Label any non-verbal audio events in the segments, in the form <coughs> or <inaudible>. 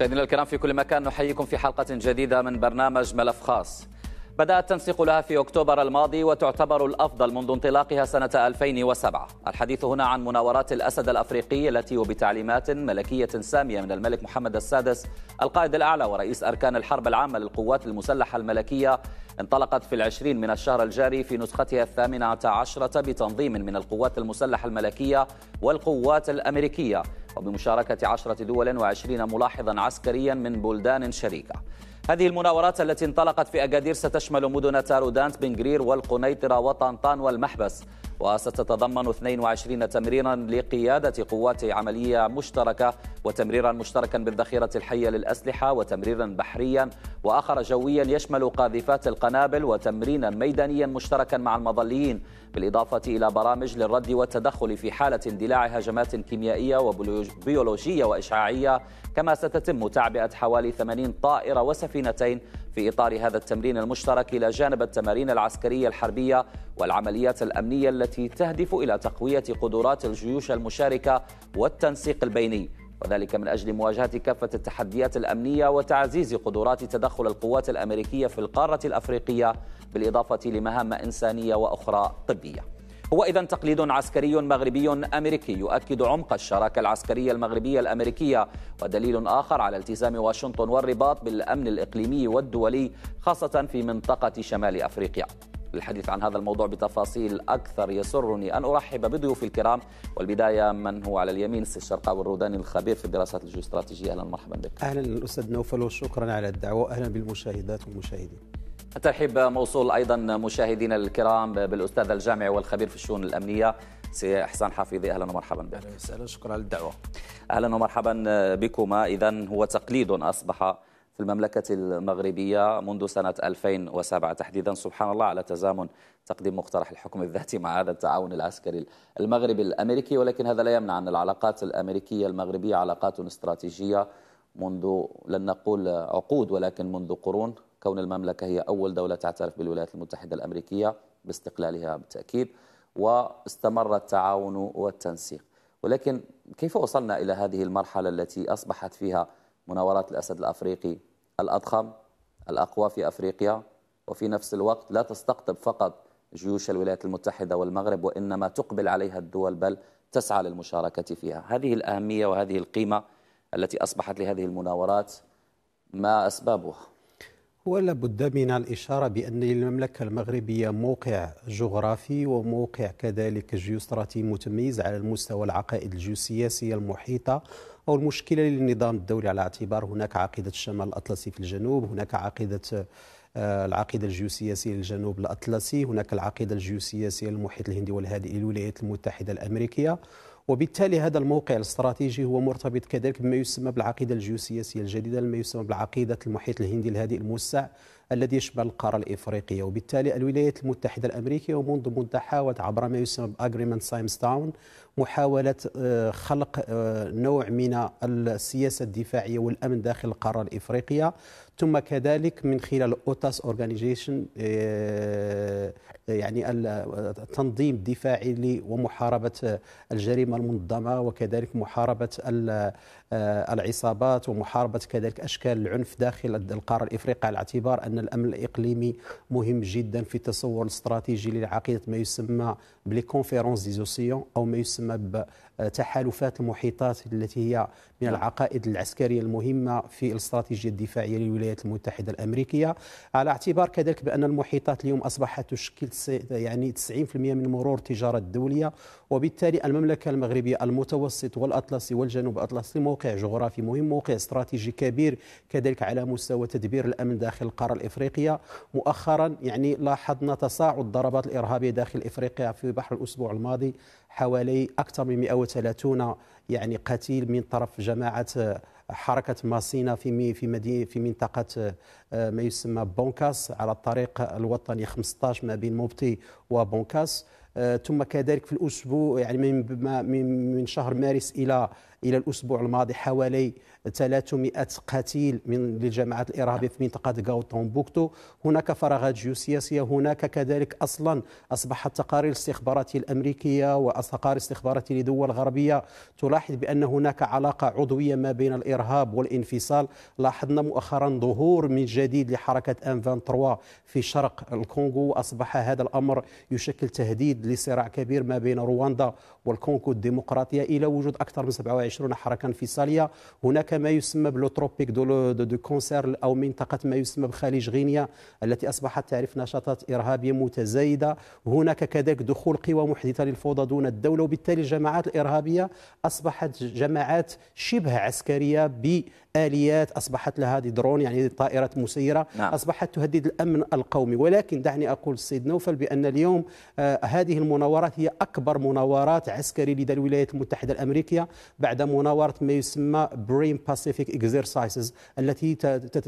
مشاهدينا الكرام في كل مكان نحييكم في حلقة جديدة من برنامج ملف خاص بدأ التنسيق لها في أكتوبر الماضي وتعتبر الأفضل منذ انطلاقها سنة 2007 الحديث هنا عن مناورات الأسد الأفريقي التي وبتعليمات ملكية سامية من الملك محمد السادس القائد الأعلى ورئيس أركان الحرب العامة للقوات المسلحة الملكية انطلقت في العشرين من الشهر الجاري في نسختها الثامنة عشرة بتنظيم من القوات المسلحة الملكية والقوات الأمريكية وبمشاركة عشرة دول وعشرين ملاحظا عسكريا من بلدان شريكة هذه المناورات التي انطلقت في أكادير ستشمل مدن تارودانت بنغرير والقنيطرة وطنطان والمحبس وستتضمن 22 تمريرا لقيادة قوات عملية مشتركة وتمريرا مشتركا بالذخيرة الحية للأسلحة وتمريرا بحريا وآخر جويا يشمل قاذفات القنابل وتمرينا ميدانيا مشتركا مع المظليين بالإضافة إلى برامج للرد والتدخل في حالة اندلاع هجمات كيميائية وبيولوجية وإشعاعية كما ستتم تعبئة حوالي 80 طائرة وسفينتين في إطار هذا التمرين المشترك إلى جانب التمارين العسكرية الحربية والعمليات الأمنية التي التي تهدف إلى تقوية قدرات الجيوش المشاركة والتنسيق البيني وذلك من أجل مواجهة كافة التحديات الأمنية وتعزيز قدرات تدخل القوات الأمريكية في القارة الأفريقية بالإضافة لمهام إنسانية وأخرى طبية هو إذا تقليد عسكري مغربي أمريكي يؤكد عمق الشراكة العسكرية المغربية الأمريكية ودليل آخر على التزام واشنطن والرباط بالأمن الإقليمي والدولي خاصة في منطقة شمال أفريقيا للحديث عن هذا الموضوع بتفاصيل أكثر يسرني أن أرحب بضيوفي الكرام والبداية من هو على اليمين السي الشرقاوي الروداني الخبير في الدراسات الجيوستراتيجية أهلا مرحبا بك أهلا الأستاذ نوفل وشكرا على الدعوة أهلا بالمشاهدات والمشاهدين الترحيب موصول أيضا مشاهدينا الكرام بالأستاذ الجامعي والخبير في الشؤون الأمنية سي احسان حفيظي اهلا ومرحبا بك اهلا وسهلا شكرا على الدعوه اهلا ومرحبا بكما اذا هو تقليد اصبح في المملكة المغربية منذ سنة 2007 تحديدا سبحان الله على تزامن تقديم مقترح الحكم الذاتي مع هذا التعاون العسكري المغربي الأمريكي ولكن هذا لا يمنع أن العلاقات الأمريكية المغربية علاقات استراتيجية منذ لن نقول عقود ولكن منذ قرون كون المملكة هي أول دولة تعترف بالولايات المتحدة الأمريكية باستقلالها بالتأكيد واستمر التعاون والتنسيق ولكن كيف وصلنا إلى هذه المرحلة التي أصبحت فيها مناورات الأسد الأفريقي الأضخم الأقوى في أفريقيا وفي نفس الوقت لا تستقطب فقط جيوش الولايات المتحدة والمغرب وإنما تقبل عليها الدول بل تسعى للمشاركة فيها هذه الأهمية وهذه القيمة التي أصبحت لهذه المناورات ما أسبابها ولا بد من الإشارة بأن للمملكة المغربية موقع جغرافي وموقع كذلك جيوستراتي متميز على المستوى العقائد الجيوسياسية المحيطة أو المشكلة للنظام الدولي على اعتبار هناك عقيدة الشمال الأطلسي في الجنوب هناك عقيدة آه، العقيدة الجيوسياسية للجنوب الأطلسي هناك العقيدة الجيوسياسية للمحيط الهندي والهادئ للولايات المتحدة الأمريكية وبالتالي هذا الموقع الاستراتيجي هو مرتبط كذلك بما يسمى بالعقيدة الجيوسياسية الجديدة لما يسمى بالعقيدة المحيط الهندي الهادئ الموسع الذي يشمل القارة الإفريقية وبالتالي الولايات المتحدة الأمريكية ومنذ مدة حاولت عبر ما يسمى بأجريمنت سايمز تاون محاولة آه، خلق آه، نوع من السياسة الدفاعية والأمن داخل القارة الإفريقية ثم كذلك من خلال أوتاس أورجانيزيشن آه، آه، يعني التنظيم آه، الدفاعي ومحاربة الجريمة المنظمة وكذلك محاربة العصابات ومحاربة كذلك أشكال العنف داخل القارة الإفريقية على اعتبار أن الأمن الإقليمي مهم جدا في التصور الاستراتيجي لعقيدة ما يسمى بالكونفيرونس ديزوسيون أو ما يسمى تحالفات المحيطات التي هي من العقائد العسكريه المهمه في الاستراتيجيه الدفاعيه للولايات المتحده الامريكيه على اعتبار كذلك بان المحيطات اليوم اصبحت تشكل يعني 90% من مرور التجاره الدوليه وبالتالي المملكه المغربيه المتوسط والاطلسي والجنوب الاطلسي موقع جغرافي مهم موقع استراتيجي كبير كذلك على مستوى تدبير الامن داخل القاره الافريقيه مؤخرا يعني لاحظنا تصاعد ضربات الارهابيه داخل افريقيا في بحر الاسبوع الماضي حوالي أكثر من 130 يعني قتيل من طرف جماعة آه، حركة ماسينا في في مدينة في منطقة آه، ما يسمى بونكاس على الطريق الوطني 15 ما بين موبتي وبونكاس آه، ثم كذلك في الأسبوع يعني من من شهر مارس إلى الى الاسبوع الماضي حوالي 300 قتيل من الجماعات الارهابيه في منطقه غاو تومبوكتو هناك فراغات جيوسياسيه هناك كذلك اصلا اصبحت تقارير الاستخبارات الامريكيه وتقارير الاستخبارات لدول غربيه تلاحظ بان هناك علاقه عضويه ما بين الارهاب والانفصال لاحظنا مؤخرا ظهور من جديد لحركه ان 23 في شرق الكونغو واصبح هذا الامر يشكل تهديد لصراع كبير ما بين رواندا والكونغو الديمقراطية إلى وجود أكثر من 27 حركة انفصالية هناك ما يسمى بلوتروبيك دو, دو كونسير أو منطقة ما يسمى بخليج غينيا التي أصبحت تعرف نشاطات إرهابية متزايدة هناك كذلك دخول قوى محدثة للفوضى دون الدولة وبالتالي الجماعات الإرهابية أصبحت جماعات شبه عسكرية بآليات أصبحت لها هذه درون يعني طائرات مسيرة نعم. أصبحت تهدد الأمن القومي ولكن دعني أقول السيد نوفل بأن اليوم آه هذه المناورات هي أكبر مناورات العسكري لدى الولايات المتحدة الأمريكية بعد مناورة ما يسمى بريم باسيفيك اكزرسايسز التي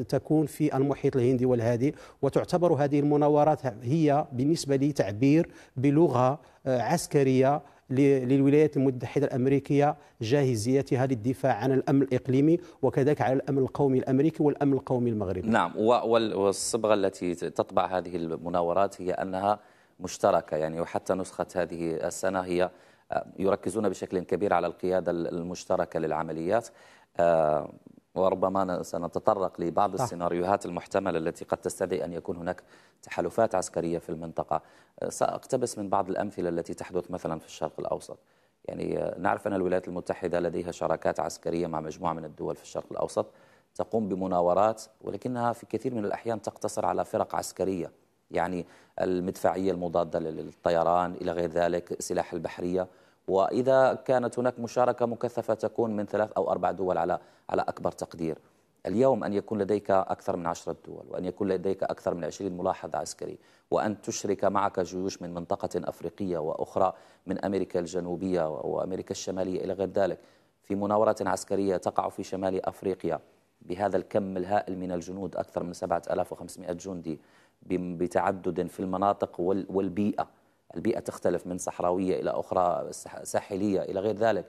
تكون في المحيط الهندي والهادي وتعتبر هذه المناورات هي بالنسبة لي تعبير بلغة آه، عسكرية للولايات المتحدة الأمريكية جاهزيتها للدفاع عن الأمن الإقليمي وكذلك على الأمن القومي الأمريكي والأمن القومي المغربي نعم والصبغة التي تطبع هذه المناورات هي أنها مشتركة يعني وحتى نسخة هذه السنة هي آه، يركزون بشكل كبير على القيادة المشتركة للعمليات آه، وربما سنتطرق لبعض السيناريوهات المحتملة التي قد تستدعي أن يكون هناك تحالفات عسكرية في المنطقة آه، سأقتبس من بعض الأمثلة التي تحدث مثلا في الشرق الأوسط يعني نعرف أن الولايات المتحدة لديها شراكات عسكرية مع مجموعة من الدول في الشرق الأوسط تقوم بمناورات ولكنها في كثير من الأحيان تقتصر على فرق عسكرية يعني المدفعية المضادة للطيران إلى غير ذلك سلاح البحرية وإذا كانت هناك مشاركة مكثفة تكون من ثلاث أو أربع دول على على أكبر تقدير اليوم أن يكون لديك أكثر من عشرة دول وأن يكون لديك أكثر من عشرين ملاحظ عسكري وأن تشرك معك جيوش من منطقة أفريقية وأخرى من أمريكا الجنوبية وأمريكا الشمالية إلى غير ذلك في مناورة عسكرية تقع في شمال أفريقيا بهذا الكم الهائل من الجنود أكثر من 7500 جندي بتعدد في المناطق والبيئة البيئة تختلف من صحراوية إلى أخرى ساحلية إلى غير ذلك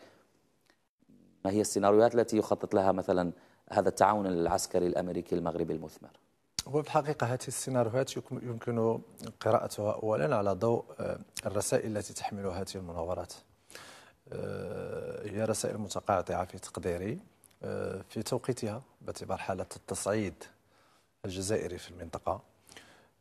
ما هي السيناريوهات التي يخطط لها مثلا هذا التعاون العسكري الأمريكي المغربي المثمر هو في الحقيقة هذه السيناريوهات يمكن قراءتها أولا على ضوء آه، الرسائل التي تحملها هذه المناورات آه، هي رسائل متقاطعة في تقديري آه، في توقيتها باعتبار حالة التصعيد الجزائري في المنطقة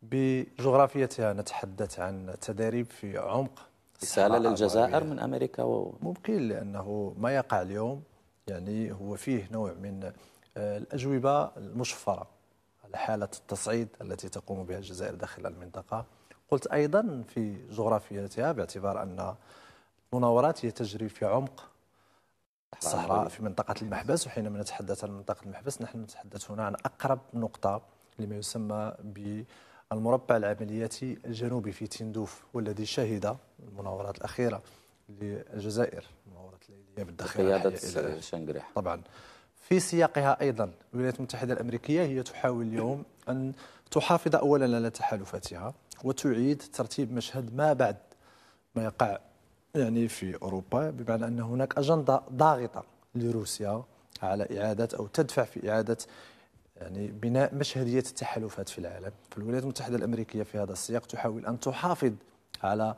بجغرافيتها نتحدث عن تدريب في عمق رسالة للجزائر من أمريكا و... ممكن لأنه ما يقع اليوم يعني هو فيه نوع من آه، الأجوبة المشفرة على حالة التصعيد التي تقوم بها الجزائر داخل المنطقة قلت أيضا في جغرافيتها باعتبار أن المناورات هي تجري في عمق الصحراء في منطقة المحبس وحينما نتحدث عن منطقة المحبس نحن نتحدث هنا عن أقرب نقطة لما يسمى ب المربع العملياتي الجنوبي في تندوف والذي شهد المناورات الأخيرة للجزائر المناورات الليلية بالذخيرة قيادة شنقريح طبعا في سياقها أيضا الولايات المتحدة الأمريكية هي تحاول اليوم أن تحافظ أولا على تحالفاتها وتعيد ترتيب مشهد ما بعد ما يقع يعني في أوروبا بمعنى أن هناك أجندة ضاغطة لروسيا على إعادة أو تدفع في إعادة يعني بناء مشهديه التحالفات في العالم فالولايات المتحده الامريكيه في هذا السياق تحاول ان تحافظ على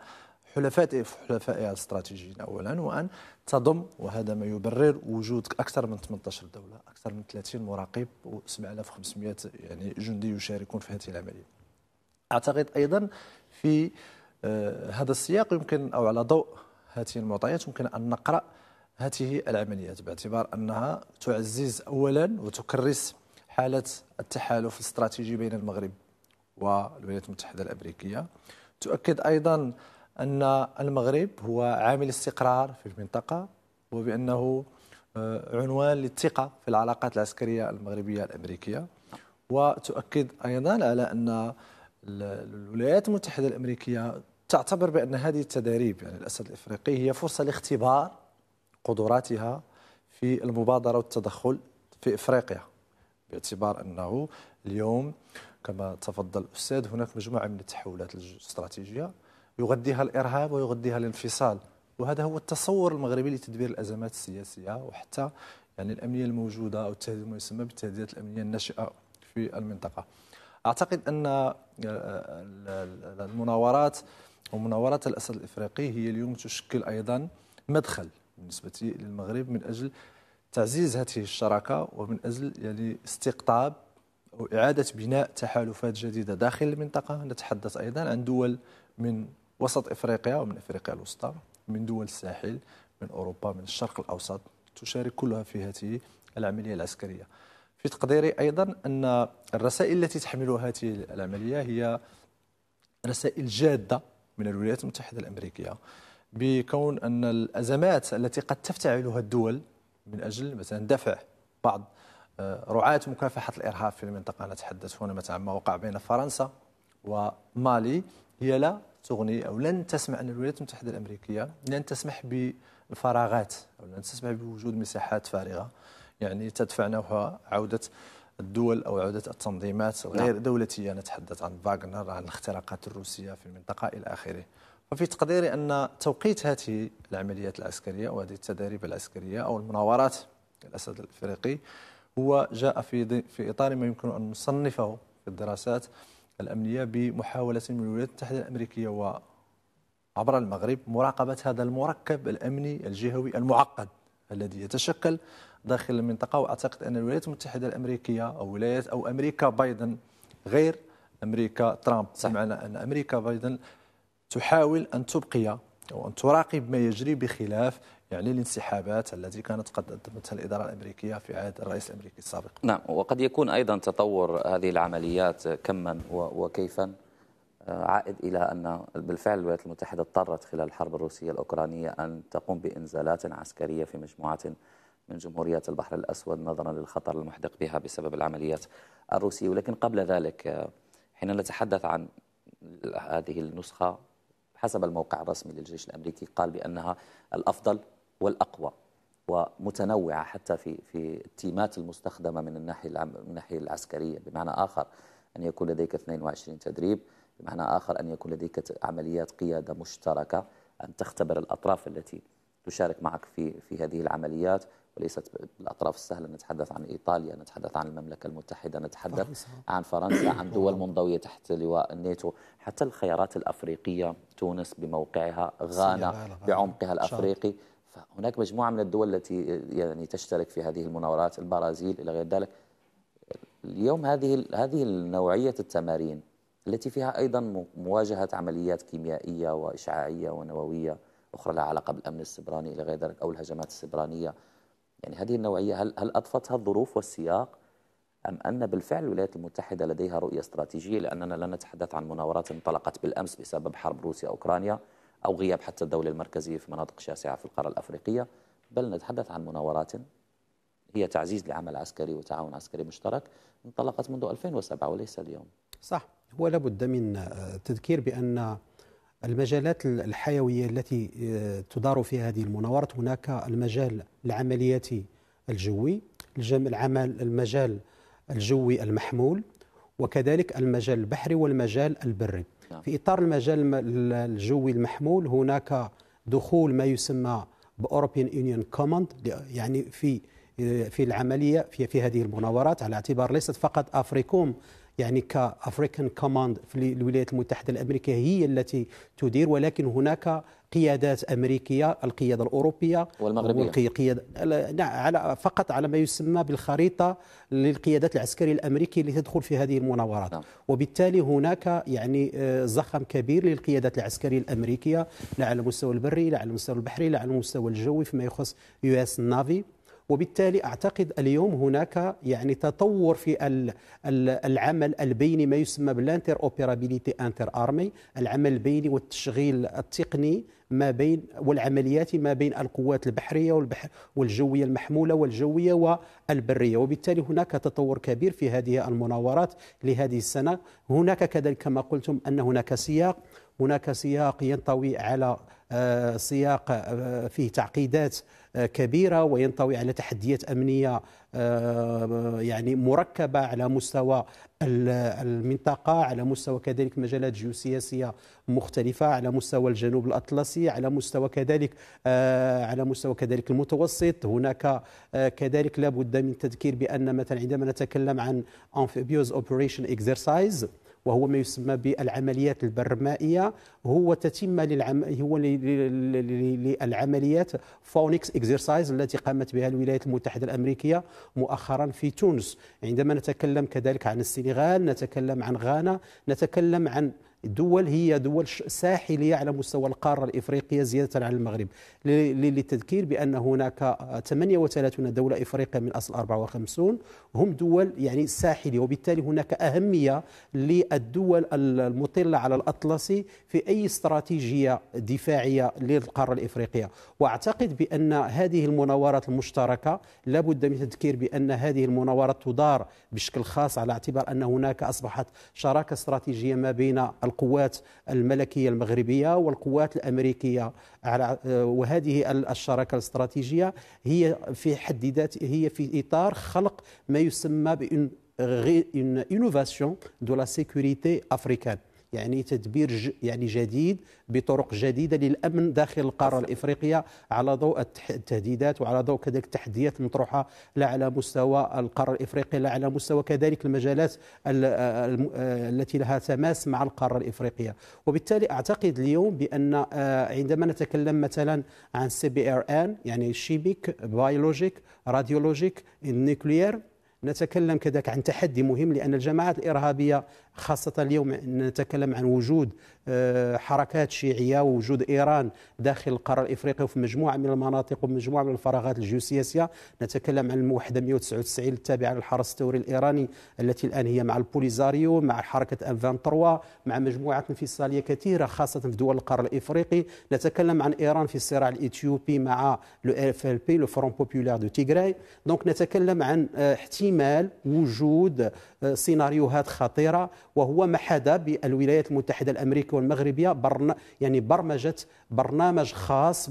حلفائها حلفائها الاستراتيجيين اولا وان تضم وهذا ما يبرر وجود اكثر من 18 دوله اكثر من 30 مراقب و7500 يعني جندي يشاركون في هذه العمليه اعتقد ايضا في آه، هذا السياق يمكن او على ضوء هذه المعطيات يمكن ان نقرا هذه العمليات باعتبار انها تعزز اولا وتكرس حالة التحالف الاستراتيجي بين المغرب والولايات المتحدة الأمريكية تؤكد أيضا أن المغرب هو عامل استقرار في المنطقة وبأنه آه، عنوان للثقة في العلاقات العسكرية المغربية الأمريكية وتؤكد أيضا على أن الولايات المتحدة الأمريكية تعتبر بأن هذه التداريب يعني الأسد الإفريقي هي فرصة لاختبار قدراتها في المبادرة والتدخل في إفريقيا باعتبار انه اليوم كما تفضل الاستاذ هناك مجموعه من التحولات الاستراتيجيه يغذيها الارهاب ويغذيها الانفصال وهذا هو التصور المغربي لتدبير الازمات السياسيه وحتى يعني الامنيه الموجوده او ما يسمى بالتهديدات الامنيه الناشئه في المنطقه. اعتقد ان آه، المناورات ومناورات الاسد الافريقي هي اليوم تشكل ايضا مدخل بالنسبه للمغرب من اجل تعزيز هذه الشراكه ومن اجل يعني استقطاب واعاده بناء تحالفات جديده داخل المنطقه نتحدث ايضا عن دول من وسط افريقيا ومن افريقيا الوسطى من دول الساحل من اوروبا من الشرق الاوسط تشارك كلها في هذه العمليه العسكريه في تقديري ايضا ان الرسائل التي تحملها هذه العمليه هي رسائل جاده من الولايات المتحده الامريكيه بكون ان الازمات التي قد تفتعلها الدول من اجل مثلا دفع بعض آه، رعاة مكافحة الإرهاب في المنطقة نتحدث هنا مثلا ما وقع بين فرنسا ومالي هي لا تغني أو لن تسمع أن الولايات المتحدة الأمريكية لن تسمح بالفراغات أو لن تسمح بوجود مساحات فارغة يعني تدفع نوعها عودة الدول أو عودة التنظيمات نعم. غير دولتية نتحدث عن فاغنر عن الاختراقات الروسية في المنطقة إلى آخره وفي تقديري أن توقيت هذه العمليات العسكرية أو هذه التدريب العسكرية أو المناورات الأسد الإفريقي هو جاء في في إطار ما يمكن أن نصنفه في الدراسات الأمنية بمحاولة من الولايات المتحدة الأمريكية و عبر المغرب مراقبة هذا المركب الأمني الجهوي المعقد الذي يتشكل داخل المنطقة وأعتقد أن الولايات المتحدة الأمريكية أو ولايات أو أمريكا بايدن غير أمريكا ترامب بمعنى أن أمريكا بايدن تحاول أن تبقي أو أن تراقب ما يجري بخلاف يعني الانسحابات التي كانت قد قدمتها الإدارة الأمريكية في عهد الرئيس الأمريكي السابق نعم وقد يكون أيضا تطور هذه العمليات كما وكيفا آه، عائد إلى أن بالفعل الولايات المتحدة اضطرت خلال الحرب الروسية الأوكرانية أن تقوم بإنزالات عسكرية في مجموعة من جمهوريات البحر الأسود نظرا للخطر المحدق بها بسبب العمليات الروسية ولكن قبل ذلك آه، حين نتحدث عن هذه النسخة حسب الموقع الرسمي للجيش الأمريكي قال بأنها الأفضل والأقوى ومتنوعة حتى في في التيمات المستخدمة من الناحية من الناحية العسكرية بمعنى آخر أن يكون لديك 22 تدريب بمعنى آخر أن يكون لديك عمليات قيادة مشتركة أن تختبر الأطراف التي تشارك معك في في هذه العمليات وليست الأطراف السهلة نتحدث عن إيطاليا نتحدث عن المملكة المتحدة نتحدث فرنسا. عن فرنسا عن <laughs> دول نعم. منضوية تحت لواء الناتو حتى الخيارات الأفريقية تونس بموقعها غانا بعمقها الأفريقي فهناك مجموعة من الدول التي يعني تشترك في هذه المناورات البرازيل إلى غير ذلك اليوم هذه هذه النوعية التمارين التي فيها أيضا مواجهة عمليات كيميائية وإشعاعية ونووية أخرى لها علاقة بالأمن السبراني إلى غير ذلك أو الهجمات السبرانية يعني هذه النوعية هل, هل أضفتها الظروف والسياق أم أن بالفعل الولايات المتحدة لديها رؤية استراتيجية لأننا لا نتحدث عن مناورات انطلقت بالأمس بسبب حرب روسيا أوكرانيا أو غياب حتى الدولة المركزية في مناطق شاسعة في القارة الأفريقية بل نتحدث عن مناورات هي تعزيز لعمل عسكري وتعاون عسكري مشترك انطلقت منذ 2007 وليس اليوم صح هو لابد من آه، تذكير بأن المجالات الحيوية التي آه، تدار فيها هذه المناورات هناك المجال العملياتي الجوي العمل المجال الجوي المحمول وكذلك المجال البحري والمجال البري نعم. في إطار المجال الجوي المحمول هناك دخول ما يسمى بأوروبيان يونيون كوماند يعني في آه، في العملية في, في هذه المناورات على اعتبار ليست فقط أفريكوم يعني كافريكان كوماند في الولايات المتحده الامريكيه هي التي تدير ولكن هناك قيادات امريكيه القياده الاوروبيه والمغربيه والقيادة على فقط على ما يسمى بالخريطه للقيادات العسكريه الامريكيه اللي تدخل في هذه المناورات نعم. وبالتالي هناك يعني آه، زخم كبير للقيادات العسكريه الامريكيه لا على المستوى البري لا على المستوى البحري لا على المستوى الجوي فيما يخص يو اس نافي وبالتالي أعتقد اليوم هناك يعني تطور في العمل البيني ما يسمى بالانتر اوبيرابيليتي انتر ارمي العمل البيني والتشغيل التقني ما بين والعمليات ما بين القوات البحريه والبحر والجويه المحموله والجويه والبريه وبالتالي هناك تطور كبير في هذه المناورات لهذه السنه هناك كذلك كما قلتم ان هناك سياق هناك سياق ينطوي على آه، سياق آه، فيه تعقيدات آه، كبيره وينطوي على تحديات امنيه يعني مركبه على مستوى المنطقه على مستوى كذلك مجالات جيوسياسيه مختلفه على مستوى الجنوب الاطلسي على مستوى كذلك على مستوى كذلك المتوسط هناك كذلك لابد من التذكير بان مثلا عندما نتكلم عن امفيبيوز اوبريشن اكزرسايز وهو ما يسمى بالعمليات البرمائيه هو تتم للعم هو للعمليات فونيكس اكزرسايز التي قامت بها الولايات المتحده الامريكيه مؤخرا في تونس عندما نتكلم كذلك عن السنغال نتكلم عن غانا نتكلم عن الدول هي دول ساحلية على مستوى القارة الإفريقية زيادة عن المغرب للتذكير بأن هناك 38 دولة إفريقية من أصل 54 هم دول يعني ساحلية وبالتالي هناك أهمية للدول المطلة على الأطلسي في أي استراتيجية دفاعية للقارة الإفريقية وأعتقد بأن هذه المناورات المشتركة لابد من تذكير بأن هذه المناورات تدار بشكل خاص على اعتبار أن هناك أصبحت شراكة استراتيجية ما بين القوات الملكية المغربية والقوات الأمريكية على آه، وهذه الشراكة الاستراتيجية هي في حد ذات هي في إطار خلق ما يسمى بأن une innovation de la sécurité africaine. يعني تدبير يعني جديد بطرق جديده للامن داخل القاره الافريقيه على ضوء التهديدات وعلى ضوء كذلك التحديات المطروحه لا على مستوى القاره الافريقيه لا على مستوى كذلك المجالات التي لها تماس مع القاره الافريقيه وبالتالي اعتقد اليوم بان آه، عندما نتكلم مثلا عن سي بي ار ان يعني شيبيك بيولوجيك راديولوجيك النيكليير نتكلم كذلك عن تحدي مهم لان الجماعات الارهابيه خاصة اليوم نتكلم عن وجود آه، حركات شيعية ووجود إيران داخل القارة الإفريقية وفي مجموعة من المناطق ومجموعة من الفراغات الجيوسياسية نتكلم عن الموحدة 199 التابعة للحرس الثوري الإيراني التي الآن هي مع البوليزاريو مع حركة أم 23 مع مجموعة انفصالية كثيرة خاصة في دول القارة الإفريقي نتكلم عن إيران في الصراع الإثيوبي مع لو اف ال بي لو فرون بوبولار دو تيغراي دونك نتكلم عن آه، احتمال وجود آه، سيناريوهات خطيرة وهو ما حدا بالولايات المتحدة الأمريكية والمغربية برن يعني برمجة برنامج خاص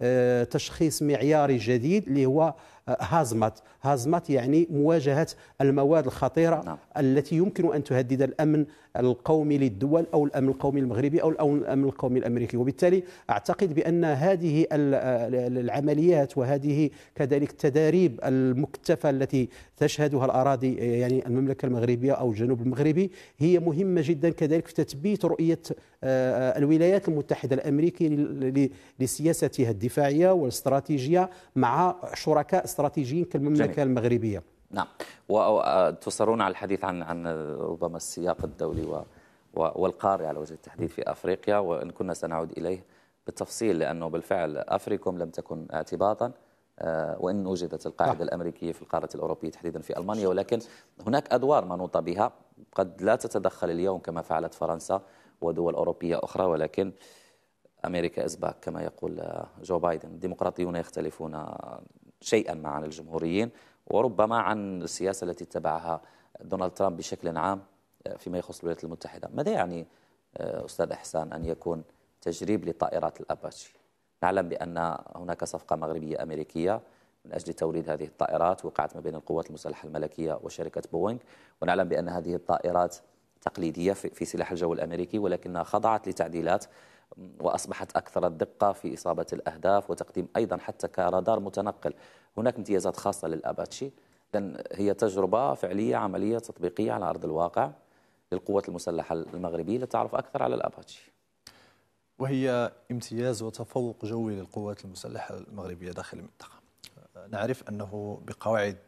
بتشخيص معياري جديد اللي هو هازمت هازمت يعني مواجهة المواد الخطيرة نعم. التي يمكن أن تهدد الأمن القومي للدول أو الأمن القومي المغربي أو الأمن القومي الأمريكي وبالتالي أعتقد بأن هذه العمليات وهذه كذلك التداريب المكتفى التي تشهدها الأراضي يعني المملكة المغربية أو الجنوب المغربي هي مهمة جدا كذلك في تثبيت رؤية آه، الولايات المتحدة الأمريكية لسياستها الدفاعية والاستراتيجية مع شركاء استراتيجيين كالمملكه جميل. المغربيه نعم وتصرون على الحديث عن عن ربما السياق الدولي والقارئ على وجه التحديد في افريقيا وان كنا سنعود اليه بالتفصيل لانه بالفعل افريكوم لم تكن اعتباطا آه، وان وجدت القاعده الامريكيه في القاره الاوروبيه تحديدا في المانيا ولكن هناك ادوار منوطه بها قد لا تتدخل اليوم كما فعلت فرنسا ودول اوروبيه اخرى ولكن امريكا از كما يقول آه، جو بايدن الديمقراطيون يختلفون شيئا ما عن الجمهوريين وربما عن السياسة التي اتبعها دونالد ترامب بشكل عام آه، فيما يخص الولايات المتحدة ماذا يعني آه، أستاذ إحسان أن يكون تجريب لطائرات الأباتشي نعلم بأن هناك صفقة مغربية أمريكية من أجل توريد هذه الطائرات وقعت ما بين القوات المسلحة الملكية وشركة بوينغ ونعلم بأن هذه الطائرات تقليدية في سلاح الجو الأمريكي ولكنها خضعت لتعديلات وأصبحت أكثر الدقة في إصابة الأهداف وتقديم أيضا حتى كرادار متنقل هناك امتيازات خاصة للأباتشي اذا هي تجربة فعلية عملية تطبيقية على أرض الواقع للقوات المسلحة المغربية لتعرف أكثر على الأباتشي وهي امتياز وتفوق جوي للقوات المسلحة المغربية داخل المنطقة نعرف أنه بقواعد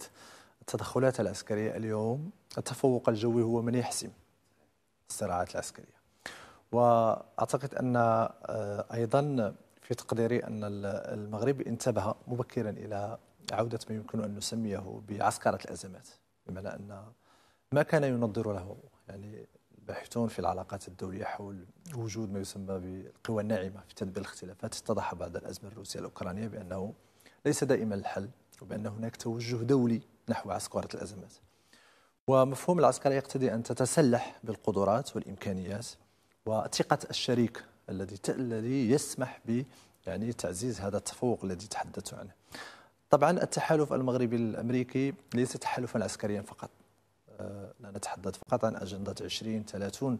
التدخلات العسكرية اليوم التفوق الجوي هو من يحسم الصراعات العسكرية واعتقد ان آه، ايضا في تقديري ان المغرب انتبه مبكرا الى عوده ما يمكن ان نسميه بعسكره الازمات بمعنى ان ما كان ينظر له يعني الباحثون في العلاقات الدوليه حول وجود ما يسمى بالقوى الناعمه في تدبير الاختلافات اتضح بعد الازمه الروسيه الاوكرانيه بانه ليس دائما الحل وبان هناك توجه دولي نحو عسكره الازمات ومفهوم العسكرة يقتضي أن تتسلح بالقدرات والإمكانيات وثقه الشريك الذي الذي يسمح ب يعني تعزيز هذا التفوق الذي تحدثت عنه. طبعا التحالف المغربي الامريكي ليس تحالفا عسكريا فقط. آه، لا نتحدث فقط عن اجنده 2030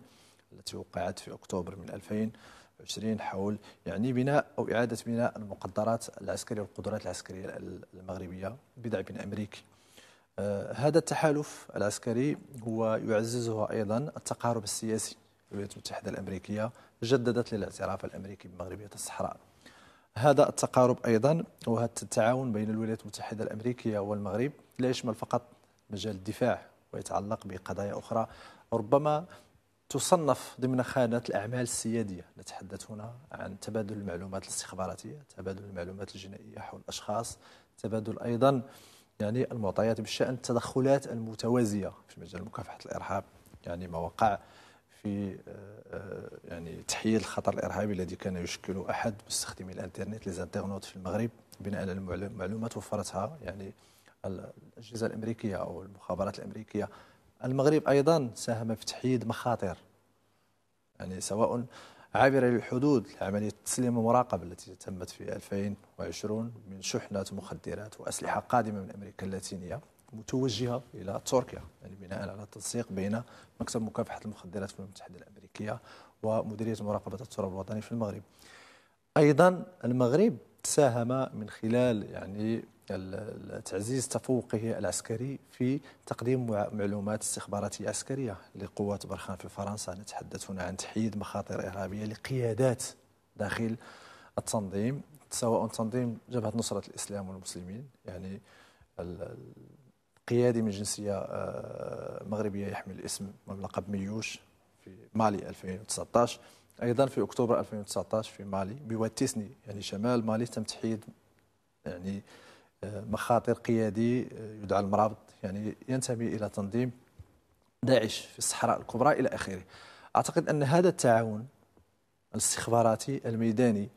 التي وقعت في اكتوبر من 2020 حول يعني بناء او اعاده بناء المقدرات العسكريه والقدرات العسكريه المغربيه بدعم امريكي. آه، هذا التحالف العسكري هو يعززه ايضا التقارب السياسي الولايات المتحدة الأمريكية جددت للاعتراف الأمريكي بمغربية الصحراء هذا التقارب أيضا وهذا التعاون بين الولايات المتحدة الأمريكية والمغرب لا يشمل فقط مجال الدفاع ويتعلق بقضايا أخرى ربما تصنف ضمن خانة الأعمال السيادية نتحدث هنا عن تبادل المعلومات الاستخباراتية تبادل المعلومات الجنائية حول الأشخاص تبادل أيضا يعني المعطيات بشأن التدخلات المتوازية في مجال مكافحة الإرهاب يعني ما وقع في آه، آه، يعني تحييد الخطر الارهابي الذي كان يشكل احد مستخدمي الانترنت ليزانترنوت في المغرب بناء على المعلومات وفرتها يعني الاجهزه الامريكيه او المخابرات الامريكيه المغرب ايضا ساهم في تحييد مخاطر يعني سواء عابرة للحدود عملية التسليم المراقبه التي تمت في 2020 من شحنات مخدرات وأسلحة قادمة من أمريكا اللاتينية متوجهه الى تركيا يعني بناء على التنسيق بين مكتب مكافحه المخدرات في المتحده الامريكيه ومديريه مراقبه التراب الوطني في المغرب. ايضا المغرب ساهم من خلال يعني تعزيز تفوقه العسكري في تقديم معلومات استخباراتيه عسكريه لقوات برخان في فرنسا نتحدث هنا عن تحييد مخاطر ارهابيه لقيادات داخل التنظيم سواء تنظيم جبهه نصره الاسلام والمسلمين يعني قيادي من جنسية آه، مغربية يحمل اسم لقب ميوش في مالي 2019 أيضا في أكتوبر 2019 في مالي بواتيسني يعني شمال مالي تم تحييد يعني آه، مخاطر قيادي آه، يدعى المرابط يعني ينتمي إلى تنظيم داعش في الصحراء الكبرى إلى آخره أعتقد أن هذا التعاون الاستخباراتي الميداني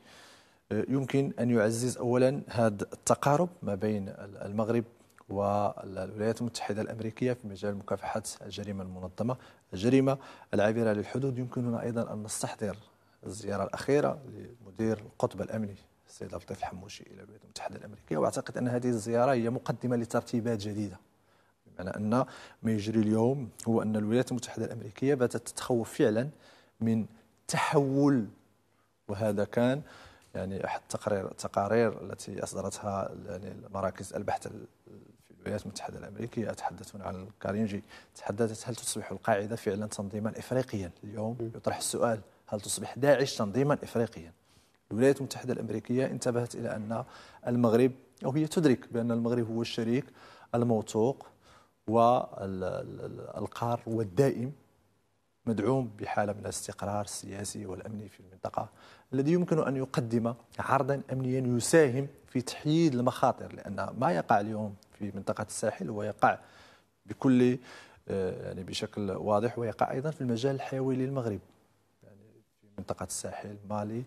يمكن أن يعزز أولا هذا التقارب ما بين المغرب والولايات المتحدة الأمريكية في مجال مكافحة الجريمة المنظمة الجريمة العابرة للحدود يمكننا أيضا أن نستحضر الزيارة الأخيرة لمدير القطب الأمني السيد لطيف الحموشي إلى الولايات المتحدة الأمريكية وأعتقد أن هذه الزيارة هي مقدمة لترتيبات جديدة بمعنى أن ما يجري اليوم هو أن الولايات المتحدة الأمريكية باتت تتخوف فعلا من تحول وهذا كان يعني احد التقارير التي اصدرتها يعني مراكز البحث الولايات المتحدة الأمريكية يتحدثون عن الكارينجي تحدثت هل تصبح القاعدة فعلا تنظيما إفريقيا اليوم يطرح السؤال هل تصبح داعش تنظيما إفريقيا الولايات المتحدة الأمريكية انتبهت إلى أن المغرب أو هي تدرك بأن المغرب هو الشريك الموثوق والقار والدائم مدعوم بحالة من الاستقرار السياسي والأمني في المنطقة الذي يمكن أن يقدم عرضا أمنيا يساهم في تحييد المخاطر لأن ما يقع اليوم في منطقة الساحل ويقع بكل آه، يعني بشكل واضح ويقع أيضا في المجال الحيوي للمغرب يعني في منطقة الساحل مالي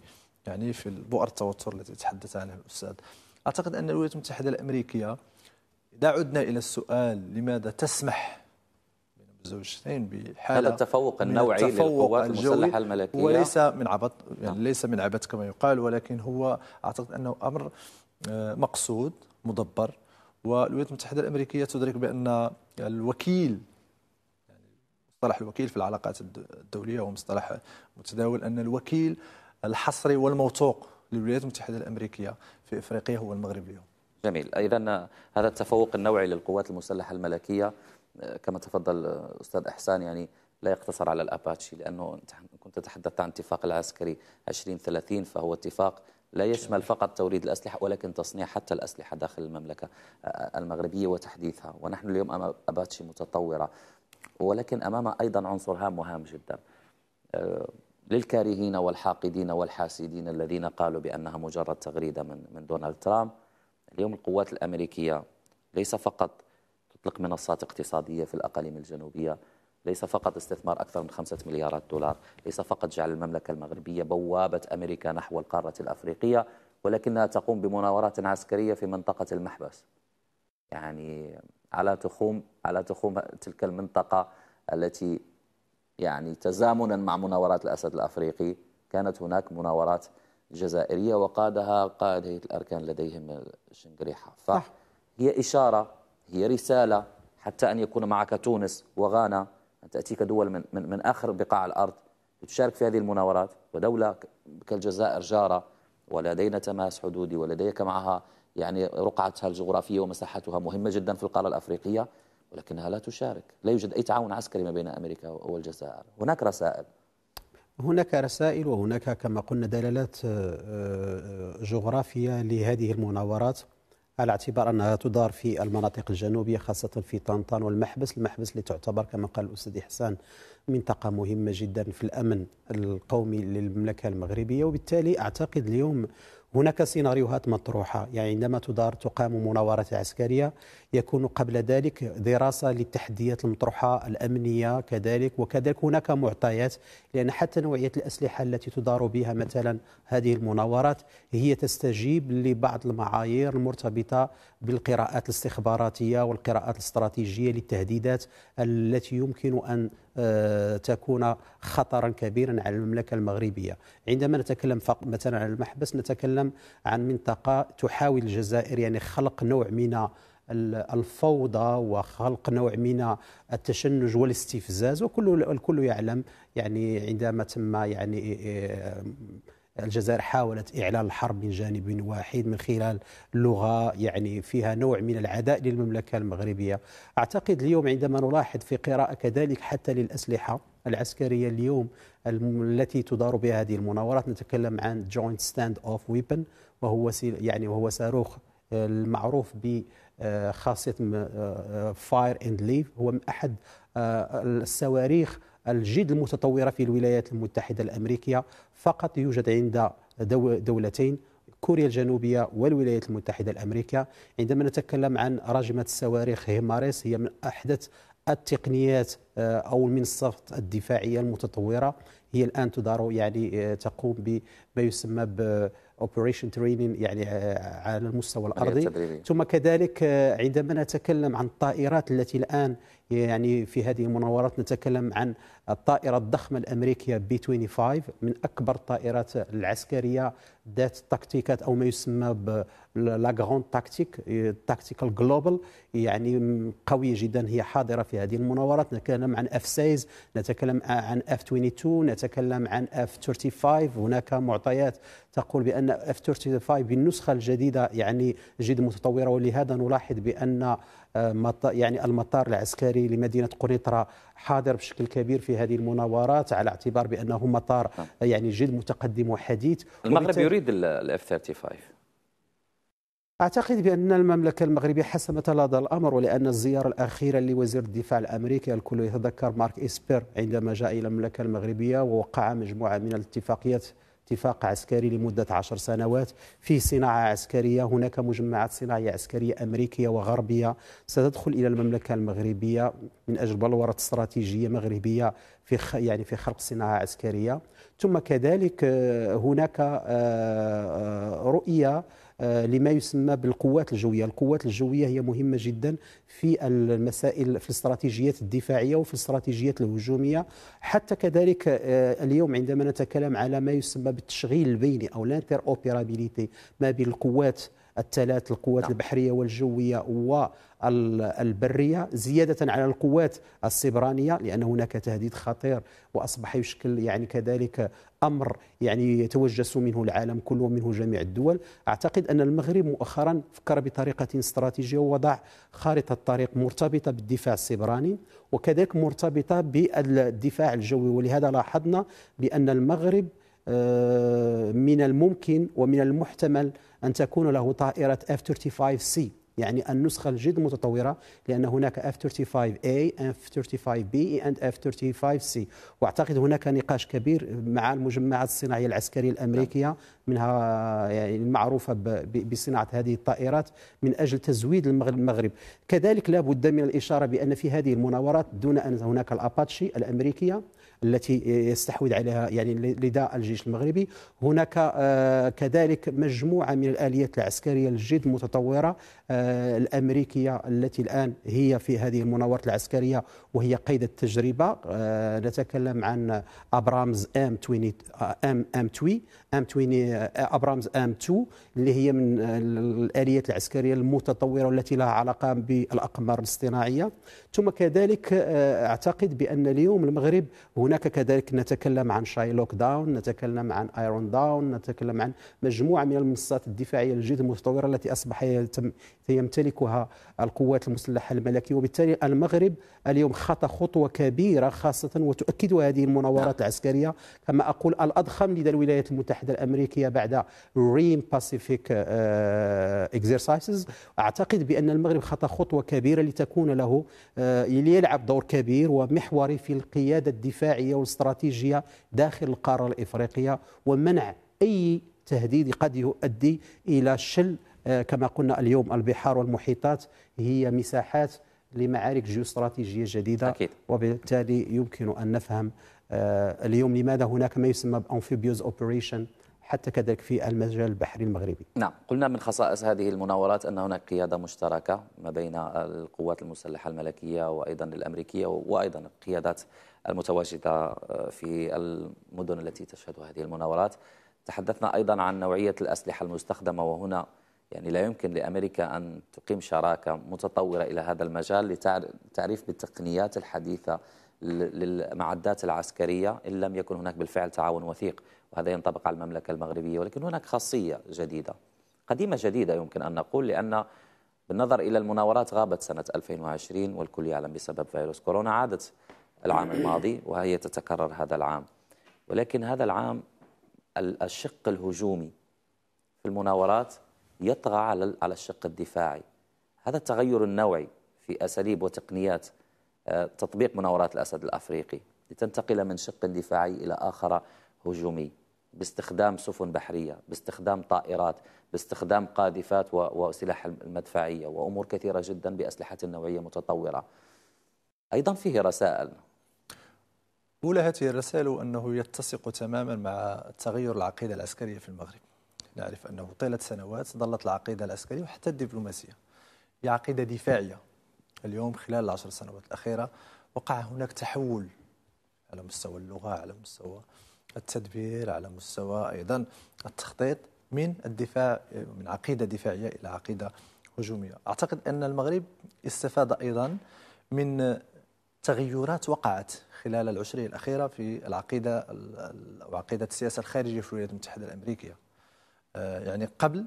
يعني في بؤر التوتر التي تحدث عنها الأستاذ أعتقد أن الولايات المتحدة الأمريكية إذا عدنا إلى السؤال لماذا تسمح زوجتين بحاله هذا التفوق النوعي للقوات المسلحه الملكيه وليس من عبط يعني نعم. ليس من عبث كما يقال ولكن هو اعتقد انه امر آه، مقصود مدبر والولايات المتحده الامريكيه تدرك بان الوكيل يعني مصطلح الوكيل في العلاقات الدوليه هو مصطلح متداول ان الوكيل الحصري والموثوق للولايات المتحده الامريكيه في افريقيا هو المغرب اليوم. جميل، اذا هذا التفوق النوعي للقوات المسلحه الملكيه كما تفضل استاذ احسان يعني لا يقتصر على الاباتشي لانه كنت تحدثت عن اتفاق العسكري 2030 فهو اتفاق لا يشمل فقط توريد الأسلحة ولكن تصنيع حتى الأسلحة داخل المملكة آه، آه، المغربية وتحديثها ونحن اليوم أمام أباتشي متطورة ولكن أمام أيضا عنصر هام وهام جدا آه، للكارهين والحاقدين والحاسدين الذين قالوا بأنها مجرد تغريدة من من دونالد ترامب اليوم القوات الأمريكية ليس فقط تطلق منصات اقتصادية في الأقاليم الجنوبية ليس فقط استثمار أكثر من خمسة مليارات دولار ليس فقط جعل المملكة المغربية بوابة أمريكا نحو القارة الأفريقية ولكنها تقوم بمناورات عسكرية في منطقة المحبس يعني على تخوم على تخوم تلك المنطقة التي يعني تزامنا مع مناورات الأسد الأفريقي كانت هناك مناورات جزائرية وقادها قائد هيئة الأركان لديهم شنقريحة فهي إشارة هي رسالة حتى أن يكون معك تونس وغانا تأتيك دول من, من, من آخر بقاع الأرض لتشارك في هذه المناورات ودولة كالجزائر جارة ولدينا تماس حدودي ولديك معها يعني رقعتها الجغرافية ومساحتها مهمة جدا في القارة الأفريقية ولكنها لا تشارك لا يوجد أي تعاون عسكري ما بين أمريكا والجزائر هناك رسائل هناك رسائل وهناك كما قلنا دلالات آه، آه، جغرافية لهذه المناورات على اعتبار أنها تدار في المناطق الجنوبية خاصة في طنطا والمحبس المحبس اللي تعتبر كما قال الأستاذ إحسان منطقة مهمة جدا في الأمن القومي للمملكة المغربية وبالتالي أعتقد اليوم هناك سيناريوهات مطروحة يعني عندما تدار تقام مناورات عسكرية يكون قبل ذلك دراسة للتحديات المطروحة الأمنية كذلك وكذلك هناك معطيات لأن حتى نوعية الأسلحة التي تدار بها مثلا هذه المناورات هي تستجيب لبعض المعايير المرتبطة بالقراءات الاستخباراتية والقراءات الاستراتيجية للتهديدات التي يمكن أن آه، تكون خطرا كبيرا على المملكة المغربية عندما نتكلم فقط مثلا عن المحبس نتكلم عن منطقة تحاول الجزائر يعني خلق نوع من الفوضى وخلق نوع من التشنج والاستفزاز وكل الكل يعلم يعني عندما تم يعني آه، الجزائر حاولت إعلان الحرب من جانب واحد من خلال لغة يعني فيها نوع من العداء للمملكة المغربية أعتقد اليوم عندما نلاحظ في قراءة كذلك حتى للأسلحة العسكرية اليوم التي تدار بها هذه المناورات نتكلم عن جوينت ستاند اوف ويبن وهو يعني وهو صاروخ آه، المعروف ب خاصه فاير اند ليف هو من أحد آه، الصواريخ الجد المتطورة في الولايات المتحدة الأمريكية فقط يوجد عند دولتين كوريا الجنوبية والولايات المتحدة الأمريكية عندما نتكلم عن راجمة الصواريخ هيماريس هي من أحدث التقنيات آه، أو من الصفت الدفاعية المتطورة هي الآن تدار يعني آه، تقوم بما يسمى ب operation training يعني آه، على المستوى الارضي ثم كذلك عندما نتكلم عن الطائرات التي الان يعني في هذه المناورات نتكلم عن الطائرة الضخمة الأمريكية بي 25 من أكبر الطائرات العسكرية ذات تكتيكات أو ما يسمى بلا غروند تاكتيك تاكتيكال جلوبال يعني قوية جدا هي حاضرة في هذه المناورات نتكلم عن اف 6 نتكلم عن اف 22 نتكلم عن اف 35 هناك معطيات تقول بأن اف 35 بالنسخة الجديدة يعني جد متطورة ولهذا نلاحظ بأن يعني المطار العسكري لمدينة قنيطرة حاضر بشكل كبير في هذه المناورات على اعتبار بأنه مطار نعم. يعني جد متقدم وحديث المغرب يريد الاف 35 أعتقد بأن المملكة المغربية حسمت هذا الأمر ولأن الزيارة الأخيرة لوزير الدفاع الأمريكي الكل يتذكر مارك إسبير عندما جاء إلى المملكة المغربية ووقع مجموعة من الاتفاقيات اتفاق عسكري لمدة عشر سنوات في صناعة عسكرية هناك مجمعات صناعية عسكرية أمريكية وغربية ستدخل إلى المملكة المغربية من أجل بلورة استراتيجية مغربية في يعني في خلق صناعة عسكرية ثم كذلك آه، هناك آه، آه، رؤية آه، لما يسمى بالقوات الجويه، القوات الجويه هي مهمه جدا في المسائل في الاستراتيجيات الدفاعيه وفي الاستراتيجيات الهجوميه، حتى كذلك آه، اليوم عندما نتكلم على ما يسمى بالتشغيل البيني او لانتر اوبيرابيليتي ما بين القوات الثلاث القوات نعم. البحرية والجوية والبرية زيادة على القوات السبرانية لأن هناك تهديد خطير وأصبح يشكل يعني كذلك أمر يعني يتوجس منه العالم كله ومنه جميع الدول أعتقد أن المغرب مؤخرا فكر بطريقة استراتيجية ووضع خارطة طريق مرتبطة بالدفاع السبراني وكذلك مرتبطة بالدفاع الجوي ولهذا لاحظنا بأن المغرب آه، من الممكن ومن المحتمل أن تكون له طائرة F-35C يعني النسخة الجد متطورة لأن هناك F-35A F-35B and F-35C وأعتقد هناك نقاش كبير مع المجمعات الصناعية العسكرية الأمريكية منها يعني المعروفة بصناعة هذه الطائرات من أجل تزويد المغرب كذلك لا بد من الإشارة بأن في هذه المناورات دون أن هناك الأباتشي الأمريكية التي يستحوذ عليها يعني لدى الجيش المغربي هناك آه، كذلك مجموعة من الآليات العسكرية الجد متطورة آه، الأمريكية التي الآن هي في هذه المناورة العسكرية وهي قيد التجربة آه، نتكلم عن أبرامز أم 20 أم أم 20 أم أبرامز أم 2 اللي هي من الآليات العسكرية المتطورة والتي لها علاقة بالاقمار الاصطناعيه ثم كذلك اعتقد بان اليوم المغرب هنا هناك كذلك نتكلم عن شايلوك داون نتكلم عن ايرون داون نتكلم عن مجموعه من المنصات الدفاعيه الجد المتطوره التي اصبح يمتلكها القوات المسلحه الملكيه وبالتالي المغرب اليوم خطى خطوه كبيره خاصه وتؤكد هذه المناورات نعم. العسكريه كما اقول الاضخم لدى الولايات المتحده الامريكيه بعد ريم باسيفيك اكزرسايسز اعتقد بان المغرب خطى خطوه كبيره لتكون له آه، ليلعب دور كبير ومحوري في القياده الدفاعيه دفاعية واستراتيجية داخل القارة الإفريقية ومنع أي تهديد قد يؤدي إلى شل آه، كما قلنا اليوم البحار والمحيطات هي مساحات لمعارك جيوستراتيجية جديدة أكيد. وبالتالي يمكن أن نفهم آه، اليوم لماذا هناك ما يسمى بأنفيبيوز أوبريشن حتى كذلك في المجال البحري المغربي نعم قلنا من خصائص هذه المناورات أن هناك قيادة مشتركة ما بين القوات المسلحة الملكية وأيضا الأمريكية وأيضا قيادات المتواجدة آه، في المدن التي تشهد هذه المناورات تحدثنا أيضا عن نوعية الأسلحة المستخدمة وهنا يعني لا يمكن لأمريكا أن تقيم شراكة متطورة إلى هذا المجال لتعريف بالتقنيات الحديثة للمعدات العسكرية إن لم يكن هناك بالفعل تعاون وثيق وهذا ينطبق على المملكة المغربية ولكن هناك خاصية جديدة قديمة جديدة يمكن أن نقول لأن بالنظر إلى المناورات غابت سنة 2020 والكل يعلم بسبب فيروس كورونا عادت العام نعم. الماضي وهي تتكرر هذا العام ولكن هذا العام الشق الهجومي في المناورات يطغى على على الشق الدفاعي هذا التغير النوعي في أساليب وتقنيات آه، تطبيق مناورات الأسد الأفريقي لتنتقل من شق دفاعي إلى آخر هجومي باستخدام سفن بحرية باستخدام طائرات باستخدام قاذفات وسلاح المدفعية وأمور كثيرة جدا بأسلحة نوعية متطورة أيضا فيه رسائل أولى هذه الرسائل أنه يتسق تماما مع تغير العقيدة العسكرية في المغرب نعرف أنه طيلة سنوات ظلت العقيدة العسكرية وحتى الدبلوماسية هي عقيدة دفاعية اليوم خلال العشر سنوات الأخيرة وقع هناك تحول على مستوى اللغة على مستوى التدبير على مستوى أيضا التخطيط من الدفاع من عقيدة دفاعية إلى عقيدة هجومية أعتقد أن المغرب استفاد أيضا من تغيرات وقعت خلال العشرية الأخيرة في العقيدة وعقيدة السياسة الخارجية في الولايات المتحدة الأمريكية آه، يعني قبل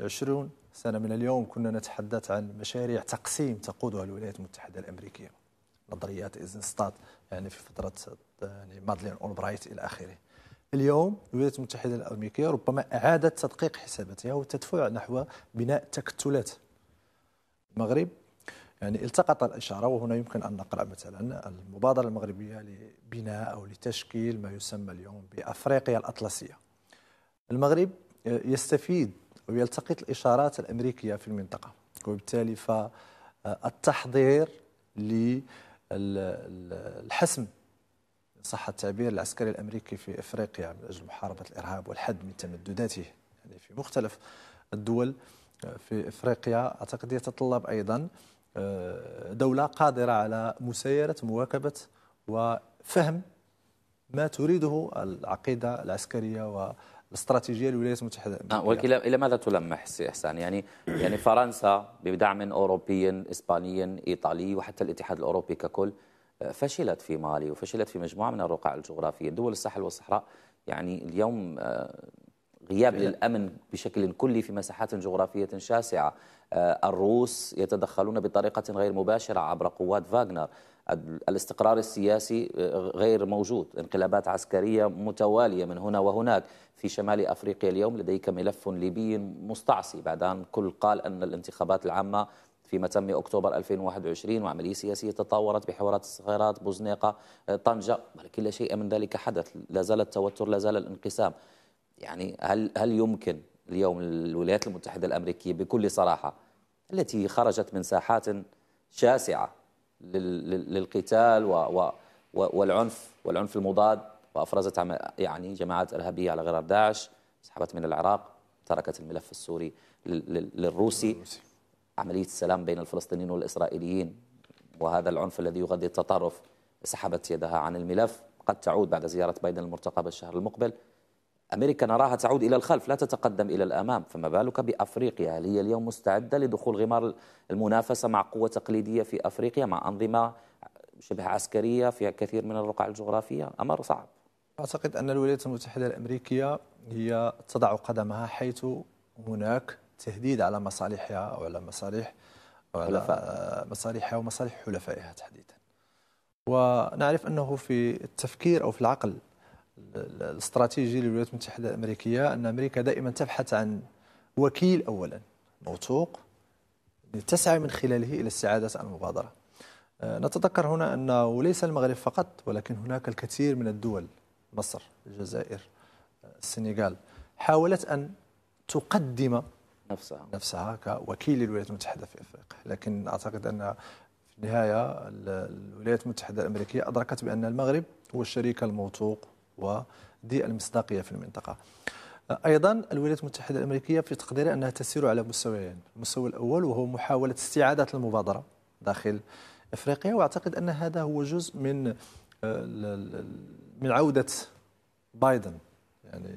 20 سنة من اليوم كنا نتحدث عن مشاريع تقسيم تقودها الولايات المتحدة الأمريكية نظريات إيزنستاد يعني في فترة يعني مادلين أولبرايت إلى آخره اليوم الولايات المتحدة الأمريكية ربما أعادت تدقيق حساباتها والتدفع نحو بناء تكتلات المغرب يعني التقط الإشارة وهنا يمكن أن نقرأ مثلا المبادرة المغربية لبناء أو لتشكيل ما يسمى اليوم بأفريقيا الأطلسية المغرب يستفيد ويلتقط الإشارات الأمريكية في المنطقة وبالتالي فالتحضير للحسم صح التعبير العسكري الأمريكي في إفريقيا من أجل محاربة الإرهاب والحد من تمدداته يعني في مختلف الدول في إفريقيا أعتقد يتطلب أيضا آه، دولة قادرة على مسايرة مواكبة وفهم ما تريده العقيدة العسكرية والاستراتيجية للولايات المتحدة آه ولكن إلى ماذا تلمح سي إحسان يعني يعني فرنسا بدعم أوروبي إسباني إيطالي وحتى الاتحاد الأوروبي ككل آه، فشلت في مالي وفشلت في مجموعة من الرقع الجغرافية دول الساحل والصحراء يعني اليوم آه، غياب للأمن بشكل كلي في مساحات جغرافية شاسعة آه، الروس يتدخلون بطريقة غير مباشرة عبر قوات فاغنر الاستقرار السياسي آه، غير موجود انقلابات عسكرية متوالية من هنا وهناك في شمال أفريقيا اليوم لديك ملف ليبي مستعصي بعد أن كل قال أن الانتخابات العامة في متم أكتوبر 2021 وعملية سياسية تطورت بحوارات الصغيرات بوزنيقة آه، طنجة ولكن لا شيء من ذلك حدث لا زال التوتر لا زال الانقسام يعني هل هل يمكن اليوم الولايات المتحدة الأمريكية بكل صراحة التي خرجت من ساحات شاسعة للقتال والعنف والعنف المضاد وأفرزت يعني جماعات إرهابية على غرار داعش سحبت من العراق تركت الملف السوري للروسي عملية السلام بين الفلسطينيين والإسرائيليين وهذا العنف الذي يغذي التطرف سحبت يدها عن الملف قد تعود بعد زيارة بايدن المرتقبة الشهر المقبل أمريكا نراها تعود إلى الخلف لا تتقدم إلى الأمام فما بالك بأفريقيا هل هي اليوم مستعدة لدخول غمار المنافسة مع قوة تقليدية في أفريقيا مع أنظمة شبه عسكرية في كثير من الرقع الجغرافية أمر صعب أعتقد أن الولايات المتحدة الأمريكية هي تضع قدمها حيث هناك تهديد على مصالحها أو على مصالح حلفاء. مصالحها ومصالح حلفائها تحديدا ونعرف أنه في التفكير أو في العقل الاستراتيجي للولايات المتحده الامريكيه ان امريكا دائما تبحث عن وكيل اولا موثوق تسعى من خلاله الى استعاده المبادره. آه، نتذكر هنا انه ليس المغرب فقط ولكن هناك الكثير من الدول مصر، الجزائر، آه، السنغال حاولت ان تقدم نفسها نفسها كوكيل للولايات المتحده في افريقيا، لكن اعتقد ان في النهايه الولايات المتحده الامريكيه ادركت بان المغرب هو الشريك الموثوق ودي المصداقيه في المنطقه. ايضا الولايات المتحده الامريكيه في تقديري انها تسير على مستويين، المستوى الاول وهو محاوله استعاده المبادره داخل افريقيا واعتقد ان هذا هو جزء من آه، من عوده بايدن يعني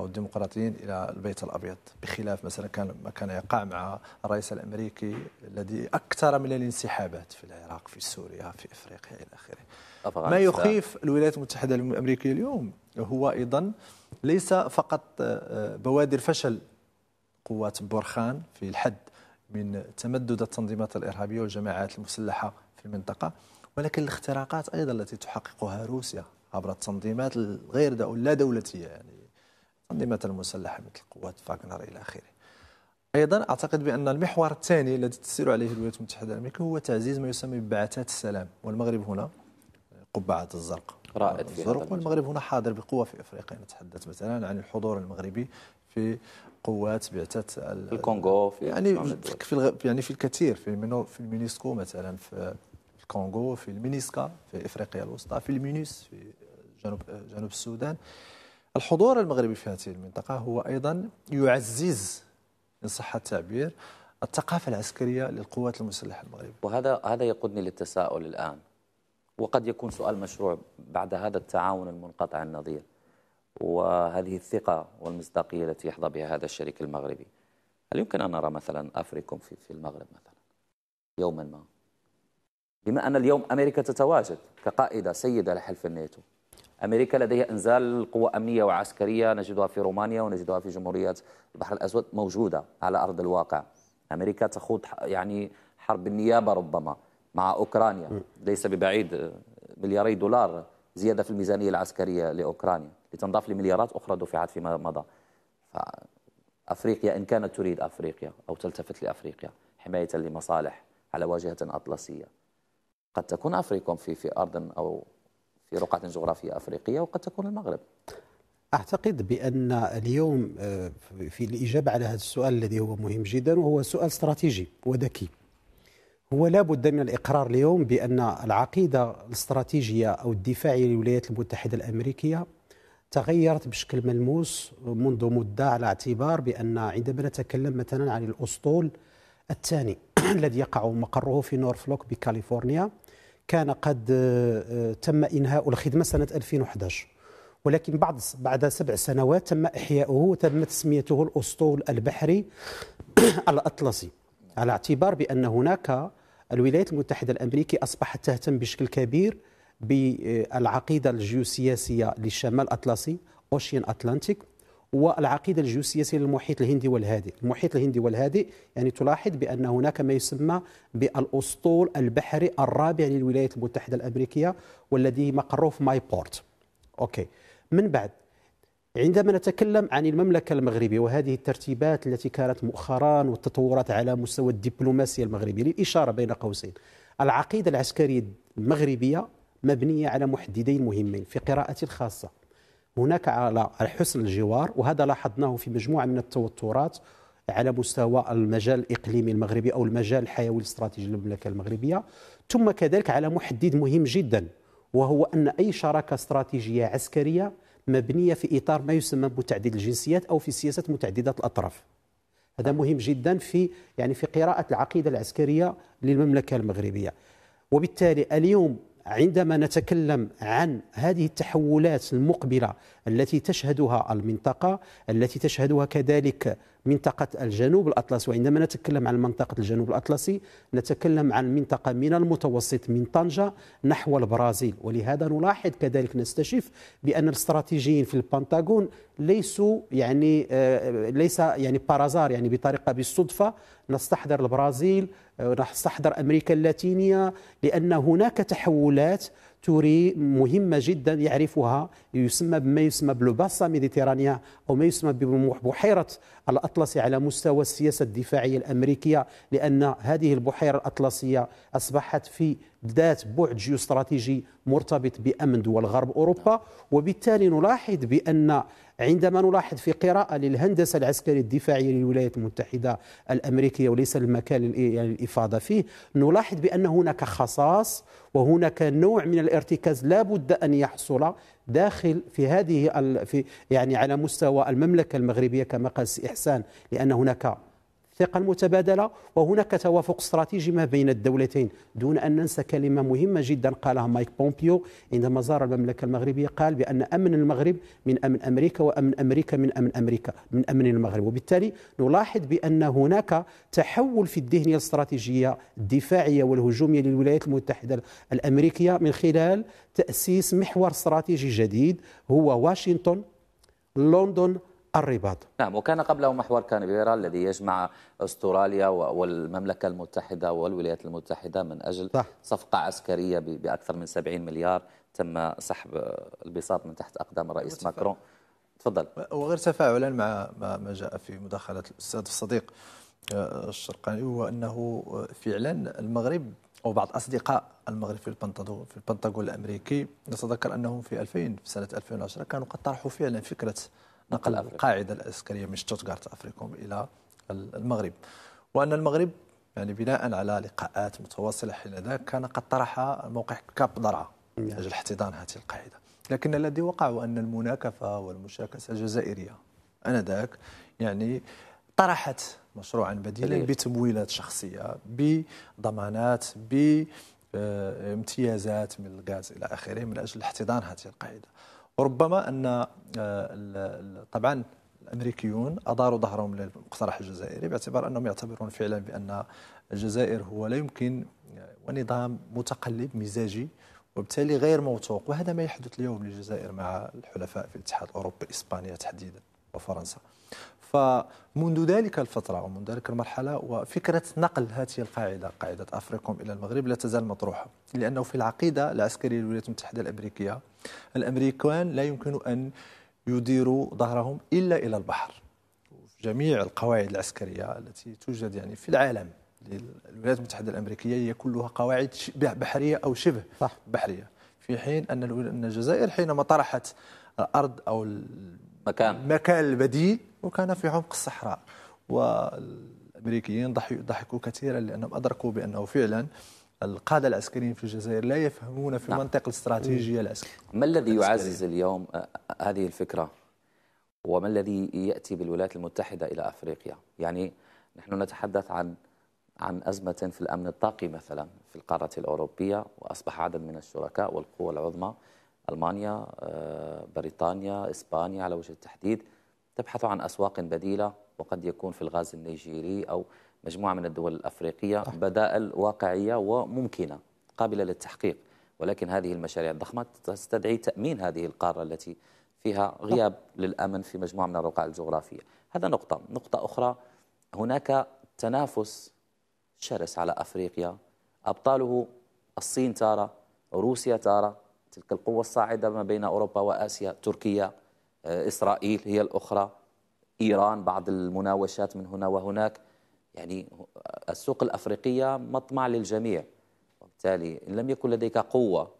أو الديمقراطيين إلى البيت الأبيض بخلاف مثلا كان ما كان يقع مع الرئيس الأمريكي الذي أكثر من الانسحابات في العراق في سوريا في إفريقيا إلى آخره ما يخيف الولايات المتحدة الأمريكية اليوم هو أيضا ليس فقط آه، بوادر فشل قوات برخان في الحد من تمدد التنظيمات الإرهابية والجماعات المسلحة في المنطقة ولكن الاختراقات أيضا التي تحققها روسيا عبر التنظيمات الغير لا دولتية يعني أنظمة المسلحة مثل قوات فاغنر إلى آخره أيضا أعتقد بأن المحور الثاني الذي تسير عليه الولايات المتحدة الأمريكية هو تعزيز ما يسمى ببعثات السلام والمغرب هنا قبعة الزرق رائد في الزرق والمغرب هنا حاضر بقوة في أفريقيا نتحدث مثلا عن الحضور المغربي في قوات بعثة الكونغو في يعني في, الغ... يعني في الكثير في المينو في المينيسكو مثلا في الكونغو في المينيسكا في افريقيا الوسطى في المينيس في جنوب جنوب السودان الحضور المغربي في هذه المنطقة هو أيضا يعزز إن صح التعبير الثقافة العسكرية للقوات المسلحة المغربية وهذا هذا يقودني للتساؤل الآن وقد يكون سؤال مشروع بعد هذا التعاون المنقطع النظير وهذه الثقة والمصداقية التي يحظى بها هذا الشريك المغربي هل يمكن أن نرى مثلا أفريكم في, في المغرب مثلا يوما ما بما أن اليوم أمريكا تتواجد كقائدة سيدة لحلف الناتو أمريكا لديها إنزال قوى أمنية وعسكرية نجدها في رومانيا ونجدها في جمهورية البحر الأسود موجودة على أرض الواقع أمريكا تخوض يعني حرب النيابة ربما مع أوكرانيا ليس ببعيد ملياري دولار زيادة في الميزانية العسكرية لأوكرانيا لتنضاف لمليارات أخرى دفعت فيما مضى أفريقيا إن كانت تريد أفريقيا أو تلتفت لأفريقيا حماية لمصالح على واجهة أطلسية قد تكون افريقيا في في أرض أو في رقعة جغرافية أفريقية وقد تكون المغرب أعتقد بأن اليوم آه، في الإجابة على هذا السؤال الذي هو مهم جدا وهو سؤال استراتيجي وذكي هو لا بد من الإقرار اليوم بأن العقيدة الاستراتيجية أو الدفاعية للولايات المتحدة الأمريكية تغيرت بشكل ملموس منذ مدة على اعتبار بأن عندما نتكلم مثلا عن الأسطول الثاني <coughs> الذي يقع مقره في نورفلوك بكاليفورنيا كان قد آه، آه، تم إنهاء الخدمة سنة 2011 ولكن بعد بعد سبع سنوات تم إحياؤه وتم تسميته الأسطول البحري <clears throat> الأطلسي على اعتبار بأن هناك الولايات المتحدة الأمريكية أصبحت تهتم بشكل كبير بالعقيدة الجيوسياسية للشمال الأطلسي أوشين أتلانتيك والعقيدة الجيوسياسية للمحيط الهندي والهادئ المحيط الهندي والهادئ يعني تلاحظ بأن هناك ما يسمى بالأسطول البحري الرابع للولايات المتحدة الأمريكية والذي مقره في ماي بورت أوكي من بعد عندما نتكلم عن المملكة المغربية وهذه الترتيبات التي كانت مؤخرا والتطورات على مستوى الدبلوماسية المغربية للإشارة بين قوسين العقيدة العسكرية المغربية مبنية على محددين مهمين في قراءتي الخاصة هناك على حسن الجوار وهذا لاحظناه في مجموعه من التوترات على مستوى المجال الاقليمي المغربي او المجال الحيوي الاستراتيجي للمملكه المغربيه ثم كذلك على محدد مهم جدا وهو ان اي شراكه استراتيجيه عسكريه مبنيه في اطار ما يسمى بتعديل الجنسيات او في سياسه متعدده الاطراف هذا مهم جدا في يعني في قراءه العقيده العسكريه للمملكه المغربيه وبالتالي اليوم عندما نتكلم عن هذه التحولات المقبله التي تشهدها المنطقه التي تشهدها كذلك منطقه الجنوب الاطلسي وعندما نتكلم عن منطقه الجنوب الاطلسي نتكلم عن منطقه من المتوسط من طنجه نحو البرازيل ولهذا نلاحظ كذلك نستشف بان الاستراتيجيين في البنتاغون ليسوا يعني آه، ليس يعني بارازار يعني بطريقه بالصدفه نستحضر البرازيل آه، راح تستحضر امريكا اللاتينيه لان هناك تحولات توري مهمة جدا يعرفها يسمى بما يسمى بلوباسا ميديترانيا أو ما يسمى ببحيرة الأطلسي على مستوى السياسة الدفاعية الأمريكية لأن هذه البحيرة الأطلسية أصبحت في ذات بعد جيوستراتيجي مرتبط بأمن دول غرب أوروبا وبالتالي نلاحظ بأن عندما نلاحظ في قراءة للهندسة العسكرية الدفاعية للولايات المتحدة الأمريكية وليس المكان للإفاضة يعني فيه نلاحظ بأن هناك خصاص وهناك نوع من الارتكاز لا بد أن يحصل داخل في هذه في يعني على مستوى المملكة المغربية كما قال إحسان لأن هناك الثقة المتبادلة وهناك توافق استراتيجي ما بين الدولتين دون أن ننسى كلمة مهمة جدا قالها مايك بومبيو عندما زار المملكة المغربية قال بأن أمن المغرب من أمن أمريكا وأمن أمريكا من أمن أمريكا من أمن المغرب وبالتالي نلاحظ بأن هناك تحول في الذهنية الاستراتيجية الدفاعية والهجومية للولايات المتحدة الأمريكية من خلال تأسيس محور استراتيجي جديد هو واشنطن لندن الرباط نعم وكان قبله محور كانبيرا الذي يجمع استراليا والمملكة المتحدة والولايات المتحدة من أجل صح. صفقة عسكرية بأكثر من 70 مليار تم سحب البساط من تحت أقدام الرئيس ماكرون تفضل وغير تفاعلا مع ما جاء في مداخلة الأستاذ الصديق آه، الشرقاني هو أنه آه، فعلا المغرب أو بعض أصدقاء المغرب في البنتاغون في البنتاغون الأمريكي نتذكر أنهم في 2000 في سنة 2010 كانوا قد طرحوا فعلا فكرة نقل القاعدة العسكرية من شتوتغارت أفريكوم إلى المغرب وأن المغرب يعني بناء على لقاءات متواصلة حينذاك كان قد طرح موقع كاب درعا من نعم. أجل احتضان هذه القاعدة لكن الذي وقع هو أن المناكفة والمشاكسة الجزائرية آنذاك يعني طرحت مشروعا بديلا بتمويلات شخصية بضمانات ب امتيازات من الغاز إلى آخره من أجل احتضان هذه القاعدة ربما أن آه، طبعا الامريكيون اداروا ظهرهم للمقترح الجزائري باعتبار انهم يعتبرون فعلا بان الجزائر هو لا يمكن آه، ونظام متقلب مزاجي وبالتالي غير موثوق وهذا ما يحدث اليوم للجزائر مع الحلفاء في الاتحاد الاوروبي اسبانيا تحديدا وفرنسا فمنذ ذلك الفترة ومنذ ذلك المرحلة وفكرة نقل هذه القاعدة قاعدة أفريقوم إلى المغرب لا تزال مطروحة لأنه في العقيدة العسكرية للولايات المتحدة الأمريكية الأمريكان لا يمكن أن يديروا ظهرهم إلا إلى البحر جميع القواعد العسكرية التي توجد يعني في العالم للولايات المتحدة الأمريكية هي كلها قواعد بحرية أو شبه صح. بحرية في حين أن الجزائر حينما طرحت الأرض أو مكان مكان البديل وكان في عمق الصحراء والامريكيين ضحكوا كثيرا لانهم ادركوا بانه فعلا القاده العسكريين في الجزائر لا يفهمون في المنطق نعم. الاستراتيجيه العسكريه ما الذي يعزز اليوم آه، آه، هذه الفكره وما الذي ياتي بالولايات المتحده الى افريقيا يعني نحن نتحدث عن عن أزمة في الأمن الطاقي مثلا في القارة الأوروبية وأصبح عدد من الشركاء والقوى العظمى ألمانيا آه، بريطانيا إسبانيا على وجه التحديد تبحث عن أسواق بديلة وقد يكون في الغاز النيجيري أو مجموعة من الدول الأفريقية بدائل واقعية وممكنة قابلة للتحقيق ولكن هذه المشاريع الضخمة تستدعي تأمين هذه القارة التي فيها غياب للأمن في مجموعة من الرقع الجغرافية هذا نقطة نقطة أخرى هناك تنافس شرس على أفريقيا أبطاله الصين تارة روسيا تارة تلك القوة الصاعدة ما بين أوروبا وآسيا تركيا آه، إسرائيل هي الأخرى إيران بعض المناوشات من هنا وهناك يعني آه، السوق الأفريقية مطمع للجميع وبالتالي إن لم يكن لديك قوة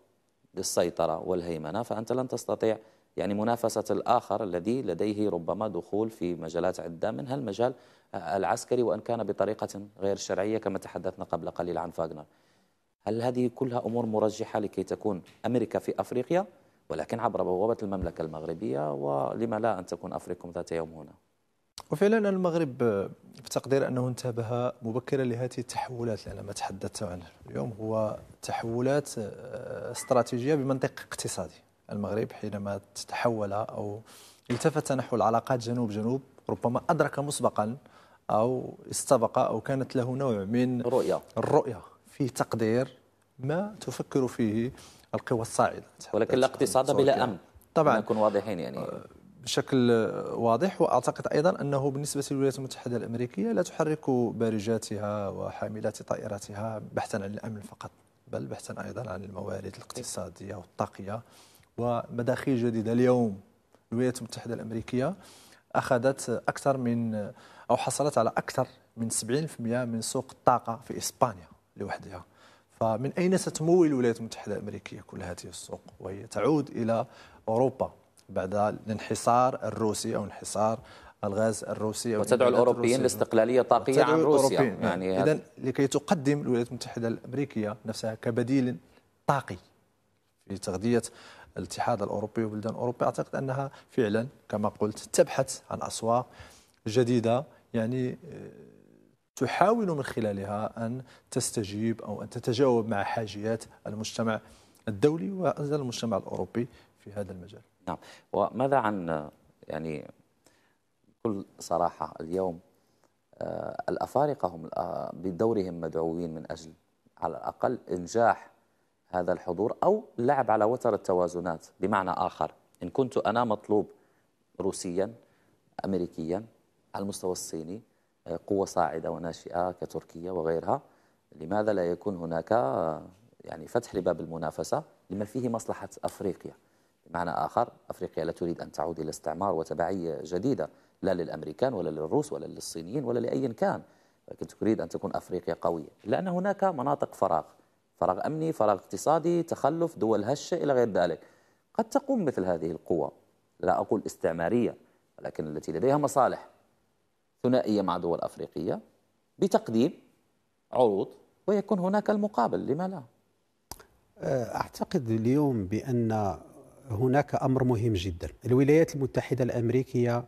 للسيطرة والهيمنة فأنت لن تستطيع يعني منافسة الآخر الذي لديه ربما دخول في مجالات عدة منها المجال آه، العسكري وأن كان بطريقة غير شرعية كما تحدثنا قبل قليل عن فاغنر هل هذه كلها أمور مرجحة لكي تكون أمريكا في أفريقيا ولكن عبر بوابة المملكة المغربية ولما لا أن تكون أفريقيا ذات يوم هنا وفعلا المغرب في تقدير أنه انتبه مبكرا لهذه التحولات لأن ما تحدثت عنه اليوم هو تحولات آه، استراتيجية بمنطق اقتصادي المغرب حينما تحول أو التفت نحو العلاقات جنوب جنوب ربما أدرك مسبقا أو استبق أو كانت له نوع من الرؤية الرؤية في تقدير ما تفكر فيه القوى الصاعده ولكن لا اقتصاد بلا امن طبعا نكون واضحين يعني آه، بشكل واضح واعتقد ايضا انه بالنسبه للولايات المتحده الامريكيه لا تحرك بارجاتها وحاملات طائراتها بحثا عن الامن فقط بل بحثا ايضا عن الموارد الاقتصاديه والطاقيه ومداخيل جديده اليوم الولايات المتحده الامريكيه اخذت اكثر من او حصلت على اكثر من 70% من سوق الطاقه في اسبانيا لوحدها فمن أين ستمول الولايات المتحدة الأمريكية كل هذه السوق وهي تعود إلى أوروبا بعد الانحصار الروسي أو انحصار الغاز الروسي وتدعو الاوروبيين لاستقلاليه طاقيه عن روسيا يعني, اذا لكي تقدم الولايات المتحده الامريكيه نفسها كبديل طاقي في تغذيه الاتحاد الاوروبي وبلدان اوروبا اعتقد انها فعلا كما قلت تبحث عن اسواق جديده يعني آه، تحاول من خلالها أن تستجيب أو أن تتجاوب مع حاجيات المجتمع الدولي والمجتمع الأوروبي في هذا المجال نعم وماذا عن يعني بكل صراحة اليوم آه، الأفارقة هم آه، بدورهم مدعوين من أجل على الأقل إنجاح هذا الحضور أو اللعب على وتر التوازنات بمعنى آخر إن كنت أنا مطلوب روسيا أمريكيا على المستوى الصيني قوة صاعدة وناشئة كتركيا وغيرها لماذا لا يكون هناك يعني فتح لباب المنافسة لما فيه مصلحة أفريقيا بمعنى آخر أفريقيا لا تريد أن تعود إلى استعمار وتبعية جديدة لا للأمريكان ولا للروس ولا للصينيين ولا لأي كان لكن تريد أن تكون أفريقيا قوية لأن هناك مناطق فراغ فراغ أمني فراغ اقتصادي تخلف دول هشة إلى غير ذلك قد تقوم مثل هذه القوى لا أقول استعمارية ولكن التي لديها مصالح ثنائية مع دول أفريقية بتقديم عروض ويكون هناك المقابل لما لا آه، أعتقد اليوم بأن هناك أمر مهم جدا الولايات المتحدة الأمريكية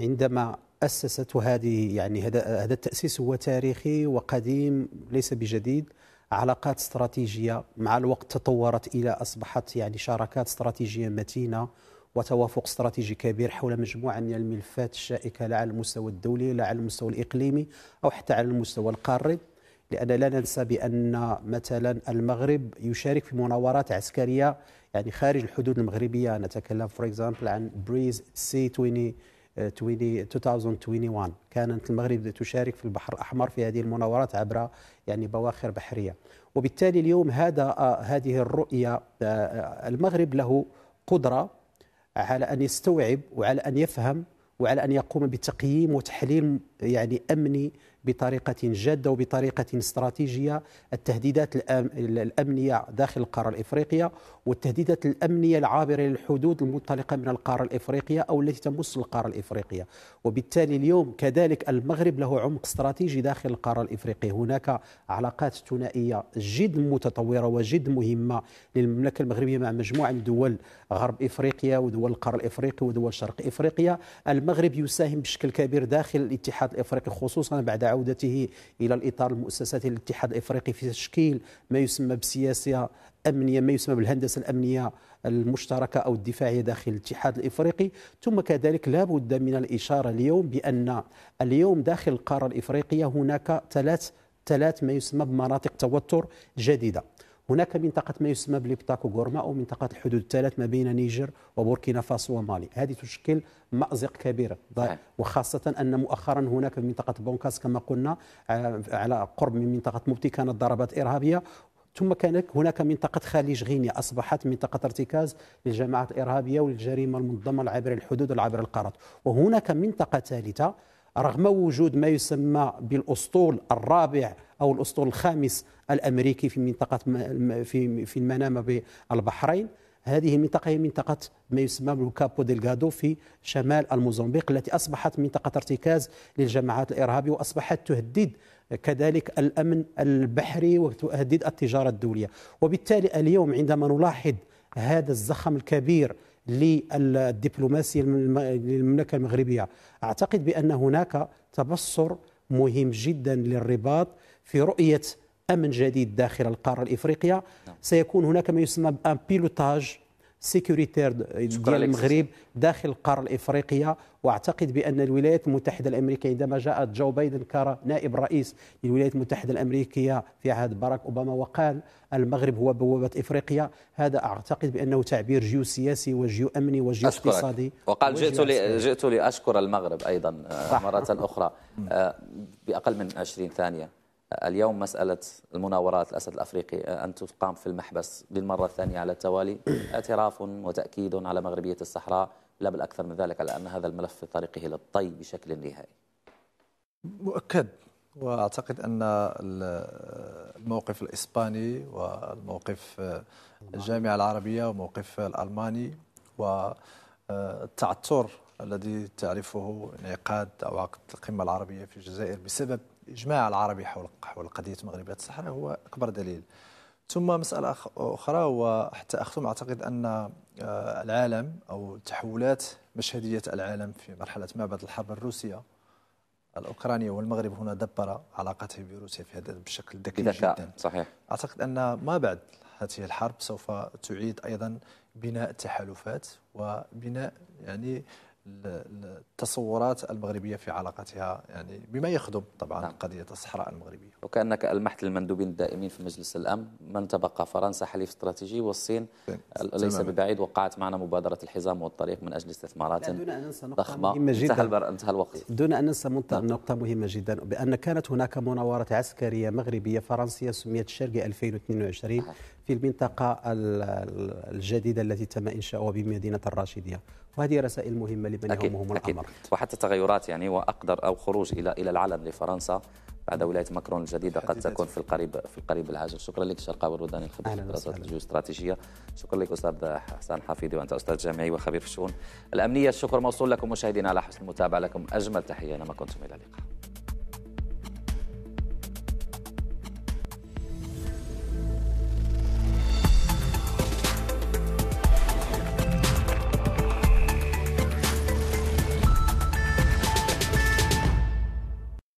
عندما أسست وهذه يعني هذا التأسيس هو تاريخي وقديم ليس بجديد علاقات استراتيجية مع الوقت تطورت إلى أصبحت يعني شراكات استراتيجية متينة وتوافق استراتيجي كبير حول مجموعة من الملفات الشائكة لا على المستوى الدولي لا على المستوى الإقليمي أو حتى على المستوى القاري لأن لا ننسى بأن مثلا المغرب يشارك في مناورات عسكرية يعني خارج الحدود المغربية نتكلم فور اكزامبل عن بريز سي 20 2021 كانت المغرب تشارك في البحر الأحمر في هذه المناورات عبر يعني بواخر بحرية وبالتالي اليوم هذا آه، هذه الرؤية آه، آه، المغرب له قدرة على أن يستوعب وعلى أن يفهم وعلى أن يقوم بتقييم وتحليل يعني أمني بطريقه جاده وبطريقه استراتيجيه التهديدات الامنيه داخل القاره الافريقيه والتهديدات الامنيه العابره للحدود المنطلقه من القاره الافريقيه او التي تمس القاره الافريقيه وبالتالي اليوم كذلك المغرب له عمق استراتيجي داخل القاره الافريقيه هناك علاقات ثنائيه جد متطوره وجد مهمه للمملكه المغربيه مع مجموعه من دول غرب افريقيا ودول القاره الافريقيه ودول شرق افريقيا المغرب يساهم بشكل كبير داخل الاتحاد الافريقي خصوصا بعد عودته إلى الإطار المؤسساتي للاتحاد الإفريقي في تشكيل ما يسمى بسياسة أمنية ما يسمى بالهندسة الأمنية المشتركة أو الدفاعية داخل الاتحاد الإفريقي ثم كذلك لا بد من الإشارة اليوم بأن اليوم داخل القارة الإفريقية هناك ثلاث ثلاث ما يسمى بمناطق توتر جديده هناك منطقة ما يسمى بليبتاكو غورما أو منطقة الحدود الثلاث ما بين نيجر وبوركينا فاسو ومالي هذه تشكل مأزق كبير نعم. وخاصة أن مؤخرا هناك منطقة بونكاس كما قلنا آه، على قرب من منطقة مبتي كانت ضربات إرهابية ثم كان هناك منطقة خليج غينيا أصبحت منطقة ارتكاز للجماعات الإرهابية والجريمة المنظمة عبر الحدود وعبر القارات وهناك منطقة ثالثة رغم وجود ما يسمى بالاسطول الرابع او الاسطول الخامس الامريكي في منطقه في في المنامه بالبحرين هذه المنطقه هي منطقه ما يسمى بالكابو ديلغادو في شمال الموزمبيق التي اصبحت منطقه ارتكاز للجماعات الارهابيه واصبحت تهدد كذلك الامن البحري وتهدد التجاره الدوليه وبالتالي اليوم عندما نلاحظ هذا الزخم الكبير للدبلوماسية للمملكة المغربية أعتقد بأن هناك تبصر مهم جدا للرباط في رؤية أمن جديد داخل القارة الإفريقية نعم. سيكون هناك ما يسمى أن بيلوتاج سيكوريتير ديال المغرب داخل القاره الافريقيه واعتقد بان الولايات المتحده الامريكيه عندما جاءت جو بايدن كنائب رئيس للولايات المتحده الامريكيه في عهد باراك اوباما وقال المغرب هو بوابه افريقيا هذا اعتقد بانه تعبير جيوسياسي وجيو امني وجيو اقتصادي وقال جئت لي جئت لاشكر المغرب ايضا آه، صح. مره اخرى آه، باقل من 20 ثانيه اليوم مسألة المناورات الأسد الأفريقي أن تقام في المحبس للمرة الثانية على التوالي <coughs> اعتراف وتأكيد على مغربية الصحراء لا بالأكثر من ذلك على أن هذا الملف في طريقه للطي بشكل نهائي مؤكد واعتقد ان الموقف الاسباني والموقف الجامعه العربيه وموقف الالماني والتعثر آه، الذي تعرفه انعقاد او عقد القمه العربيه في الجزائر بسبب الإجماع العربي حول حول قضية مغربية الصحراء هو أكبر دليل ثم مسألة أخرى وحتى أختم أعتقد أن آه، العالم أو تحولات مشهدية العالم في مرحلة ما بعد الحرب الروسية الأوكرانية والمغرب هنا دبر علاقته بروسيا في هذا بشكل ذكي جدا صحيح أعتقد أن ما بعد هذه الحرب سوف تعيد أيضا بناء تحالفات وبناء يعني التصورات المغربيه في علاقتها يعني بما يخدم طبعا نعم. قضيه الصحراء المغربيه وكانك المحت للمندوبين الدائمين في مجلس الامن من تبقى فرنسا حليف استراتيجي والصين ليس ببعيد وقعت معنا مبادره الحزام والطريق من اجل استثمارات دون ان ننسى نقطه ضخمة. مهمه جدا انتهى, انتهى الوقت دون ان ننسى نعم. نقطه مهمه جدا بان كانت هناك مناوره عسكريه مغربيه فرنسيه سميت الشرقي 2022 في المنطقة الجديدة التي تم إنشاؤها بمدينة الراشدية وهذه رسائل مهمة لمن يهمهم الأمر أكيد وحتى تغيرات يعني وأقدر أو خروج إلى إلى العلن لفرنسا بعد ولايه ماكرون الجديده قد تكون في القريب في القريب العاجل شكرا لك الشرقاوي الروداني الخبير في الدراسات الجيوستراتيجيه شكرا لك استاذ حسان حفيدي وانت استاذ جامعي وخبير في الشؤون الامنيه الشكر موصول لكم مشاهدينا على حسن المتابعه لكم اجمل تحيه اينما كنتم الى اللقاء